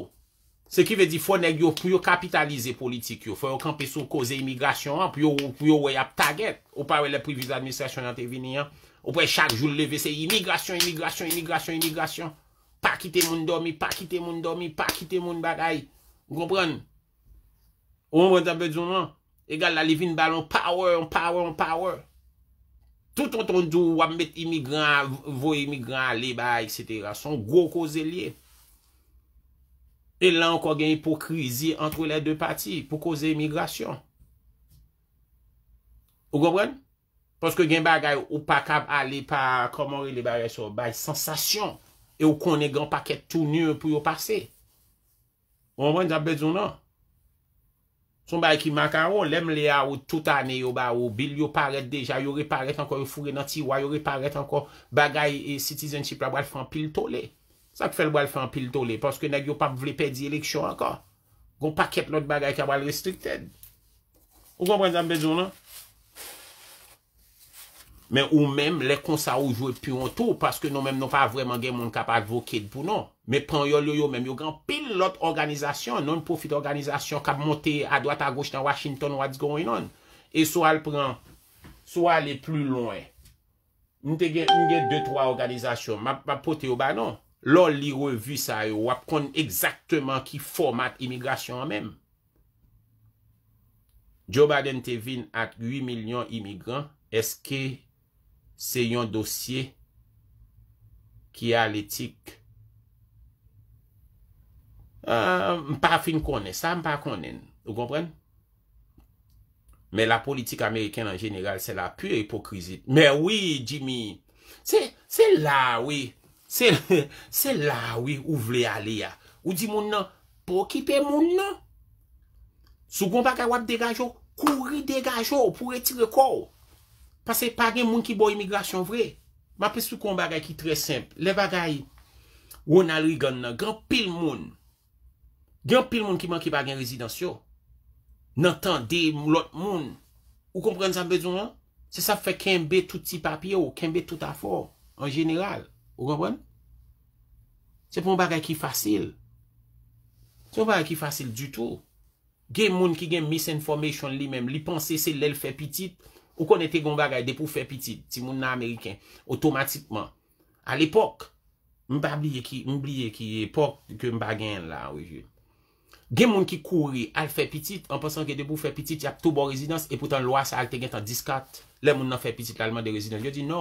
se ki ve di fwa negyo pou yo kapitalize politik yo, fwa yo kanpe sou koze imigrasyon an, pou yo wey ap taget. Ou pa wey le privil administrasyon an te vini an, ou pey chak joul leve se imigrasyon, imigrasyon, imigrasyon, imigrasyon. Pa kite moun domi, pa kite moun domi, pa kite moun bagay. Gopren? Ou mwen vantan pe dzouman? E gal la li vin balon, power, power, power. Tout an ton djou wap met imigran, vo imigran, li bay, etc. Son gwo koze liye. E lan wak gen ipokrizi entre la de pati pou koze imigrasyon. Ou gopren? Paske gen bagay ou pa kap ale pa komori li bay, bay, sensasyon. E ou konen gen paket tou nye pou yo pase. Ou konen gen bezou nan? Son bay ki makaron, lem le a ou tout ane yo ba ou bil yo paret deja, yo reparet anko yo fure nan tiwa, yo reparet anko bagay e citizenship la wale fan pil tole. Sa k fèl wale fan pil tole? Paske neg yo pap vle pedi eleksyon anko. Gon paket lout bagay ki wale restricted. Ou konen gen bezou nan? Mè ou mèm lè kon sa ou jwe pion tou paske nou mèm nou fa vwèman gen moun kap avoke dpou nou. Mè pran yo yo yo mèm yo gen pil lot organizasyon. Non profi d'organizasyon kap monte a doat a goch tan Washington. What's going on? E sou al pran. Sou al lè e plou lounè. Nou te gen 2-3 organizasyon. Mè potè ou ba nou. Lò li revi sa yo wap kon ekzaktèman ki format imigrasyon an mèm. Djo ba den te vin at 8 milyon imigran. Eske Se yon dosye ki a l'etik. Euh, mpa fin konen, sa mpa konen. Ou kompren? Me la politik Ameriken an jeneral, se la pure hipokrizit. Me wii, Jimmy. Se la wii. Se la wii ou vle ale ya. Ou di moun nan, pou kipe moun nan. Sou kon pa ka wap degajo, kouri degajo pou etire kou. Pase pa gen moun ki bo imigrasyon vre. Ma apesou kon bagay ki tre semp. Le bagay, wou nan li gann nan, gen pil moun. Gen pil moun ki man ki bagay en rezidansyon. Nan tan, de moulot moun. Ou kompren sa bedon an? Se sa fe kenbe touti papye ou, kenbe touta for, an general. Ou kompren? Se pon bagay ki fasil. Se pon bagay ki fasil du tou. Gen moun ki gen misinformation li men. Li panse se lel fe pitit. Ou konen te gwen bagay de pou fè pitit ti moun nan Ameriken, otomatikman. A l'epok, m'abliye ki, m'oubliye ki, epok ke m'bagyen la, wejye. Gen moun ki kouri, al fè pitit, an pasan gen de pou fè pitit, yap tou bon rezidans, epoutan lwa sa al te gen tan diskat, le moun nan fè pitit lalman de rezidans. Yo di no.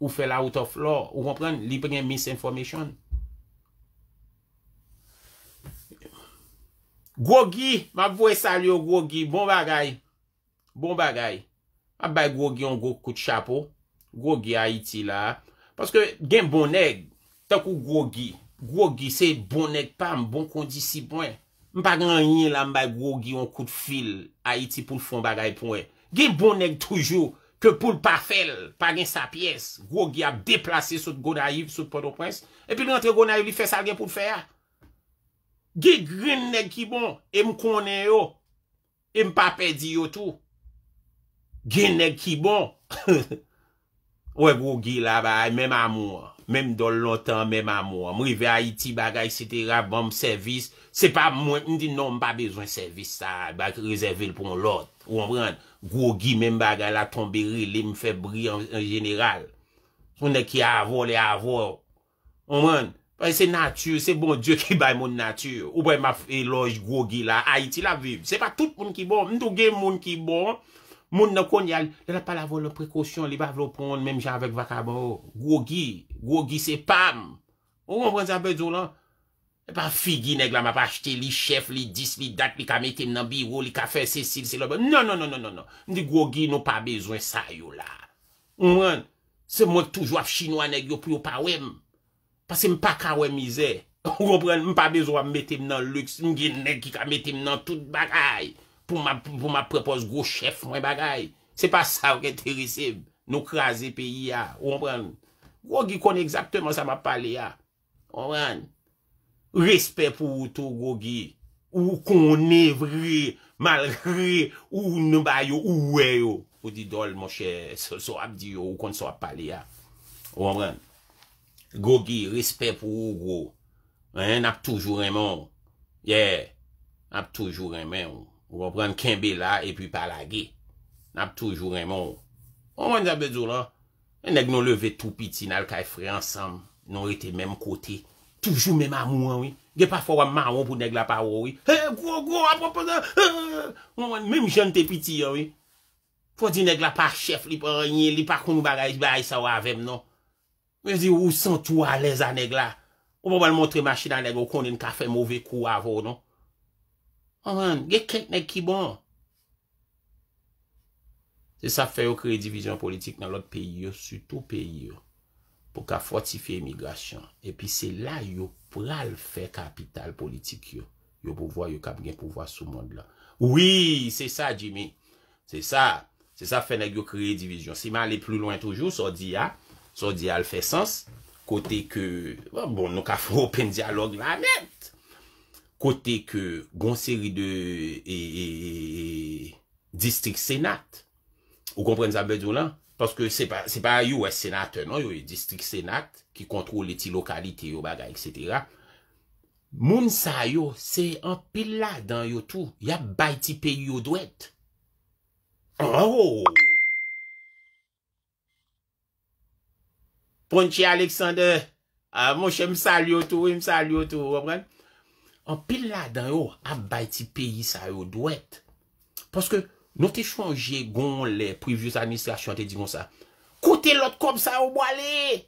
Ou fè la out of law, ou konpren, li prenen misinformation. Gwogi, mabwoy salyo Gwogi, bon bagay, Bon bagay, ap bay Gouge yon go kout chapo. Gouge Haiti la. Paske gen bon neg, takou Gouge, Gouge se bon neg pa m bon kondisi pwen. M pa gen yon yon la m bay Gouge yon kout fil Haiti pou l fon bagay pwen. Gen bon neg toujou ke pou l pa fel, pa gen sa piyes. Gouge ap deplase sot Gounaiv, sot Port-au-Prince. E pi l yon tre Gounaiv li fè sal gen pou l fè ya. Gen grin neg ki bon, e m konen yo. E m pa pedi yo tou. Gen nek ki bon. Ouè, gwo gi la ba, mèm amour. Mèm do lontan, mèm amour. Mou rive Haiti bagay, sitera, bom servis. Se pa mwen, m di nou m pa bezwen servis sa, bak rezerve l pou m lot. Ou anpren, gwo gi mèm bagay la tomberi, lèm febri an general. Sou nek ki avor, lè avor. Ou anpren, se natyur, se bon die ki bay moun natyur. Ou bay ma eloj gwo gi la, Haiti la viv. Se pa tout moun ki bon, m tou gen moun ki bon. Moun nan kon yal, lè lè pal avon lè prekosyon, lè bav lè pon, mèm jè avèk vaka mè ou. Gwogi, gwogi se pam. Ou mwen pren zè abè zo lan? E pa figi neg lè mè pa achte li, chef li, dis, li dat, li ka metem nan biro, li ka fè sè sil, se lè bè. Non, non, non, non, non, non. Mwen di gwogi nou pa bezwen sa yo la. Ou mwen, se mwen toujwa f chinois neg yo pou yo pa wèm. Pase m pa ka wèm izè. Ou mwen pren, m pa bezwen metem nan lüks, m gen neg ki ka metem nan tout bagay. Pou ma prepos go chef mwen bagay. Se pa sa reteriseb. Nou kraze peyi ya. Wombran. Gogi konen exakteman sa ma pale ya. Wombran. Respe pou ou tou gogi. Ou konen vre. Mal vre. Ou nou bayo. Ou weyo. Ou didol mwen che. So ap diyo. Ou konen so ap pale ya. Wombran. Gogi. Respe pou ou go. Wen ap toujou remen. Ye. Ape toujou remen ou. Ou pa pran kembe la e pi pala ge. Nap toujou remon. Ou an di abezou lan. E neg nou leve tou piti nan l kaifre ansam. Nou re te mem kote. Toujou mem amou an we. Ge pa fwa mamon pou neg la pa ou we. He! Gwo! Gwo! Apo! Ou an men jante piti an we. Fwa di neg la pa chef li pa ranyen li pa koun bagaj bay sa wavem non. Me di ou san tou alez a neg la. Ou pa ban montre machina neg ou konen ka fe mouve kou avou non. An, gen ket nek ki bon. Se sa fe yo kreye divizyon politik nan lot peyi yo, su tou peyi yo, pou ka fortife emigrasyon. E pi se la yo pral fe kapital politik yo. Yo pouvoi, yo kap gen pouvoi sou mond la. Oui, se sa Jimmy. Se sa, se sa fe nek yo kreye divizyon. Si man le plou loin toujou, so di ya, so di ya l fe sens. Kote ke, bon nou ka fwo open dialog la nette. kote ke gonseri de e, e, e, distrik senat, ou kompren zabejou lan, paske se pa yow es senate nan, yow yow yow distrik senat, ki kontrol eti lokalite yow bagay, etc. Moun sa yow, se anpil la dan yow tou, yap bay ti pe yow dwet. Oh! Ponche Alexander, ah, monshe msal yow tou, msal yow tou, waprenn? An pil la dan yo ap bay ti peyi sa yo dwet. Paske nou te chanje gon le privyous administrasyon te di kon sa. Kote lot kob sa yo wale.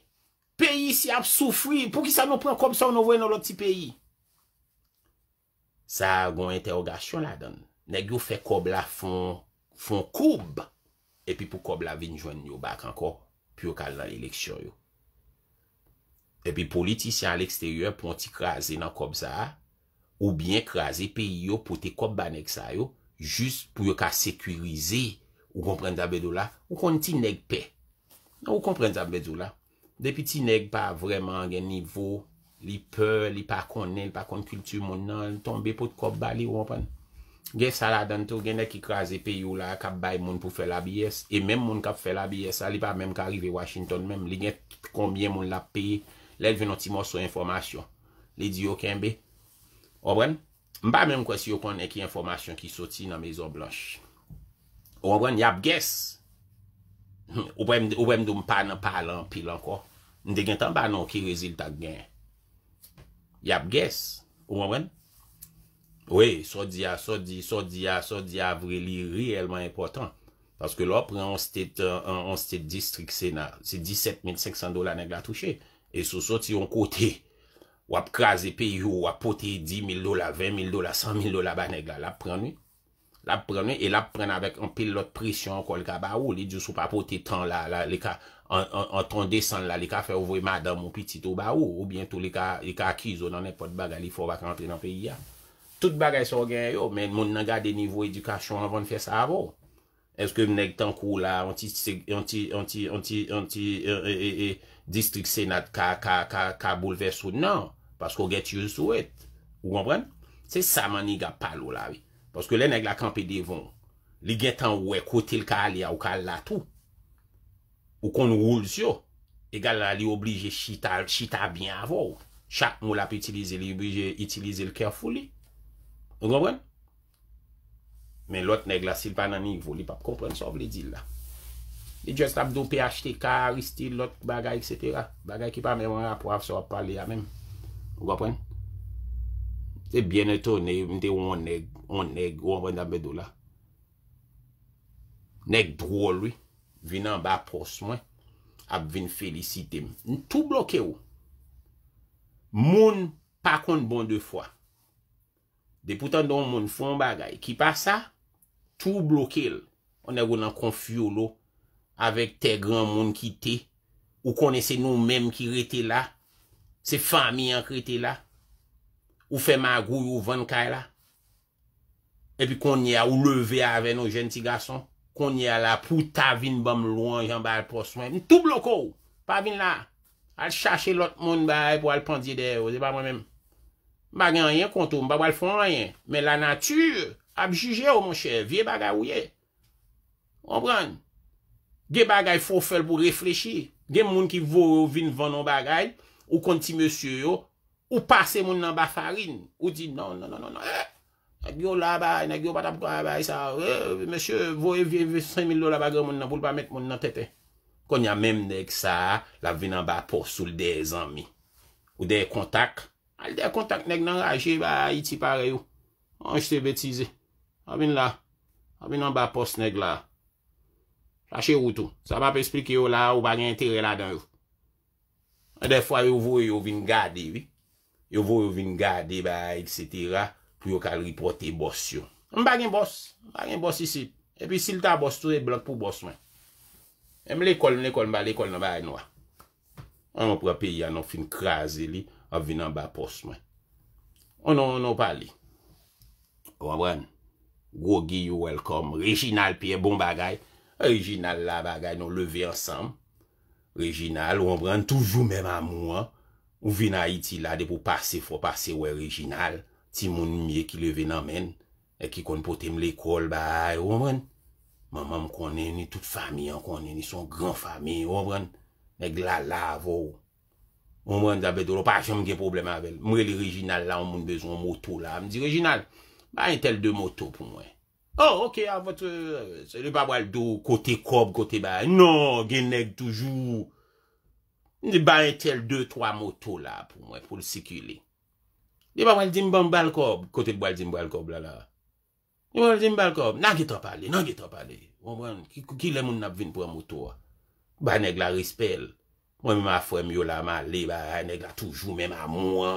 Peyi si ap soufwi. Pou ki sa nou pren kob sa ou nou vwe nan lot ti peyi. Sa gon interogasyon la dan. Nèk yo fe kob la fon koub. Epi pou kob la vinjwen yo bak anko. Pi yo kal nan eleksyon yo. Epi politisyen l'eksteryon pou an ti krasi nan kob sa a. Ou bien krasi pe yo pou te kop ba nek sa yo Jus pou yo ka sekurize Ou kon pren ta bedou la Ou kon ti neg pe Ou kon pren ta bedou la Depi ti neg pa vreman gen nivou Li pe, li pa konen, li pa kon kultur mon nan Tonbe pou te kop ba li wapan Gen sa la dan to gen nek kikrasi pe yo la Kap bay moun pou fe la bies E men moun kap fe la bies Sa li pa menm ka rive Washington menm Li gen konbyen moun la pe Le veno ti moun sou informasyon Li di yo ken be Ouwen, mba menm kwen si yo konen ki informasyon ki soti nan Mezon Blanche. Ouwen, yap ges. Ouwen, ouwen do mpa nan palan pilan ko. Mde gen tan banan ki rezil tak gen. Yap ges. Ouwen. Wey, so di a, so di a, so di a avre li realman important. Paske lopre an stet distrik sena. Se 17500 dola nen ga touche. E so soti yon kotey. wap kraze pe yu, wap pote 10.000 do la, 20.000 do la, 100.000 do la ba neg la, l ap pren yu, l ap pren yu, e l ap pren avek an pil lot prisyon kon l ka ba ou, li djou sou pa pote tan la, l ka an ton desan la, l ka fe ouve madam ou piti tou ba ou, ou bientou l ka akizo nan e pot baga li fo baka an pre nan pe yi ya. Tout baga yi sou gen yo, men moun nan gade nivou edikasyon an van fye sa avou. Eske m neg tan kou la, an ti distrik senat ka bouleve sou nan, Paske ou get yon sou et. Ou kompren? Se sa man ni gap pal ou la vi. Paske le neg la kanpe devon. Li get an ou e kote l ka al ya ou ka al la tou. Ou kon nou oul zyo. E gal la li oblije chita bien avou. Chak mou la pe itilize li. Oblije itilize l kefou li. Ou kompren? Men lot neg la sil panan ni voli pap kompren sa ou vle dil la. Li just ap do pe achete kar, istil lot bagay, etc. Bagay ki pa mè mè ap waf sa wap pale ya mèm. Ou wapwen? Se bien eto, mwen te woun neg, woun neg, woun wendan bedou la. Neg drou lwi, vinan ba pos mwen, ap vin felisite mwen. Tou bloke ou. Moun, pakon bon defwa. Depoutan don moun foun bagay, ki pa sa, tou bloke el. Moun neg woun an konfyo lo, avèk te gran moun ki te, ou konese nou mèm ki rete la, Se fami an kreti la. Ou fe magou yon van kaj la. E pi kon ni a ou leve ave nou jenti gason. Kon ni a la pou ta vin bam louan jan bal poswen. Ntou bloko ou. Pa vin la. Al chache lot moun ba al e pou al pandi de yo. Zepa mwen menm. Bagay an yon kontou. Mba bal fwen an yon. Men la natu. Abjije ou moun che. Vie bagay ou ye. Obran. Ge bagay fow fel pou reflechi. Ge moun ki vou vin van ou bagay. Ou konti monsye yo, ou pase moun nan ba farin. Ou di nan nan nan nan nan. Eh, nèk yo la bay, nèk yo batap kwa bay sa. Eh, monsye, voye vie vie, sen mil lo la bagan moun nan, pou lba met moun nan tete. Konya menm nèk sa, la vin nan ba pos sou lde zanmi. Ou de kontak. Al de kontak nèk nan ray che, ba iti pare yo. Anj te betize. A vin la, a vin nan ba pos nèk la. Lache woutou. Sa map esplike yo la, ou bagen tere la den yo. An defwa yo vou yo vin gade vi, yo vou yo vin gade ba, etc, pou yo kal ripote bos yon. M bagen bos, m bagen bos yisi, epi silta bos tou e blok pou bos man. Em le kol, m le kol, m bal le kol nan ba a yon wa. An ou prape ya nou fin kraze li, an vin nan ba pos man. An nou, an nou pa li. Wabran, go gi yo welcome, rejinal piye bon bagay, rejinal la bagay nou leve ansam. Reginal, ou anbran, toujou mèm anmou an, ou vè nan iti la de pou pase fò, pase wè reginal, ti moun mye ki le vè nan men, e ki kon potèm l'ekol ba, ou anbran, mèm mèm konè, ni tout fami, ankonè, ni son gran fami, ou anbran, e glal la avò, ou anbran, dapè dolo, pa fèm gen problem avèl, mwè li reginal la, moun bezon moto la, mdi reginal, ba yon tel de moto pou mwen. Oh, ok, a vote, euh, se li pa wale do, kote kob, kote bay, non, gen neg toujou, di bay tel 2-3 moto la pou mwen, pou l-sikili. Di ba wale di mbom bal kob, kote bwal di mbom bal kob la la. Di bwal di mbom bal kob, nan getrop ale, nan getrop ale. Wabwen, ki lem moun nap vin pou yon moto a? Ah. Bay neg la rispel, mwen mi ma fwem yo la ma li, bay neg la toujou men ma moun a.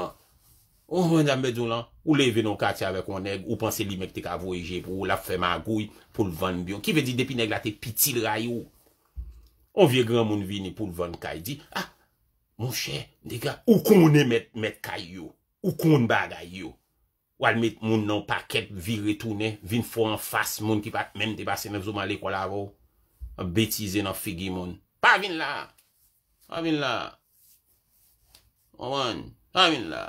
Ou mwen jan bedyon lan? Ou le venon kati avek mwen neg? Ou panse li mek te kavoye jebou? Ou la fè magouy pou lvan byon? Ki ve di depi neg la te pitil rayou? Oh? Ou vie gran moun vini pou lvan kaj di? Ha! Ah, mwen chè! Dega! Ou kon mwen met kaj yo? Ou kon mwen bagay yo? Ou al met moun nan paket viri toune? Vin fò an fas moun ki pat men de basen e vzouman lek wala vò? An betize nan figi moun. Pa vin la! A vin la! A vin la! Ou an! A vin la!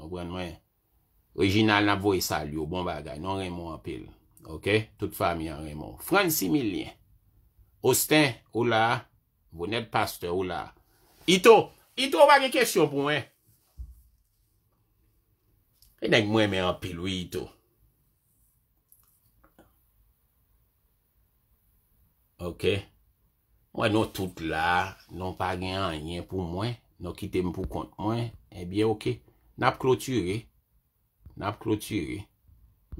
O gwen mwen, original nan voy sal yo, bon bagay, non remon apil. Ok? Tout fami an remon. Fransi milyen. Osten, ou la, bon ed pastor ou la. Ito, ito wak e kesyon pou mwen. E denk mwen men apil ou ito. Ok? Mwen nou tout la, nou pa gen anjen pou mwen, nou kite m pou kont mwen, e eh bie ok. Nap klotiri. Nap klotiri.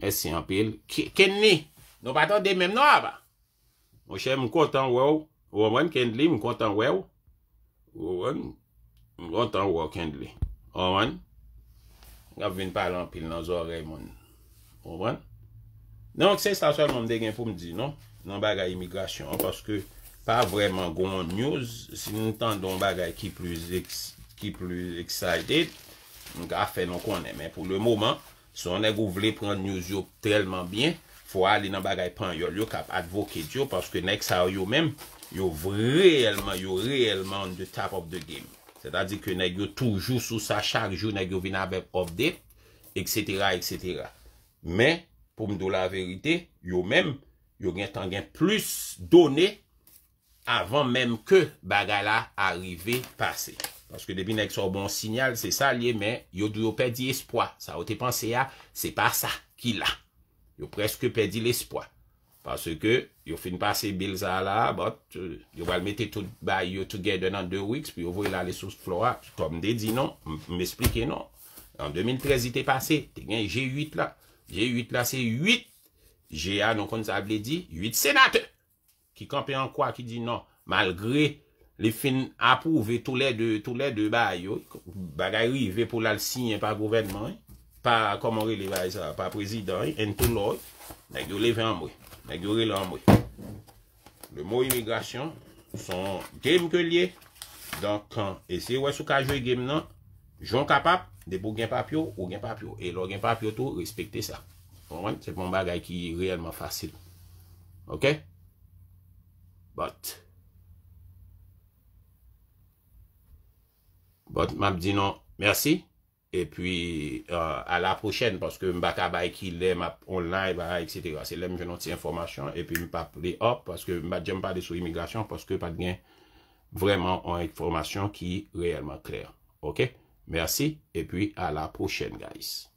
Esi an pil. Ken ni. Nou batan de menm nou aba. Mwen koton wè ou. Mwen koton wè ou. Mwen koton wè ou. Mwen. Gap vin palan pil nan zorey mwen. Mwen. Nou an se staswe loun de gen pou mdi nou. Nan bagay imigrasyon. Paske pa vreman goun nou news. Si nou tan don bagay ki plouz eks. Ki plouz eksaydet. Mga fe non konen, men pou le mouman, son neg ou vle pran nyozyop trelman bin, fwa li nan bagay pran yon, yon kap advoked yon, paske neg sa yo men, yo vreelman, yo reelman yon de type of the game. Se ta di ke neg yo toujou sou sa chak joun, neg yo vina vep op dep, etc. Men, pou mdo la verite, yo men, yo gen tangen plus donen, avan men ke bagay la arive pase. Paske debi nek so bon sinyal, se sa liye men, yo di yo pedi espoi. Sa o te panse ya, se pa sa ki la. Yo preske pedi l'espoi. Paske yo fin pase bil za la, yo val mette tout bay yo together nan 2 weeks, pi yo vwe la lesos flora, ki tomde di non, m'esplike non. An 2013 ite pase, te gen G8 la, G8 la se 8, G8 non kon sa vle di, 8 senate, ki kanpe an kwa ki di non, malgre G8. Li fin apou ve tou le non? de bay yo. Bagay vi ve pou lal si yon pa govenman. Pa komore li va yon sa. Pa prezidany enton lor. Nagyo li ve amwe. Nagyo li la amwe. Le mou immigration. Son game ke liye. Donk an. Ese wè sou ka jwe game nan. Joun kapap. De pou gen papyo ou gen papyo. E lor gen papyo tou. Respekté sa. Ponwen. Se pon bagay ki yon rellman fasil. Ok. Bot. Bon, mab di nan, mersi, epi, a euh, la prochen, paske mbaka bay ki lem ap online, ba, etc, se lem jenon ti informasyon, epi, mbap li hop, paske mbap jenon pa de sou imigrasyon, paske pat gen vreman an informasyon ki reyelman kler. Ok? Mersi, epi, a la prochen, guys.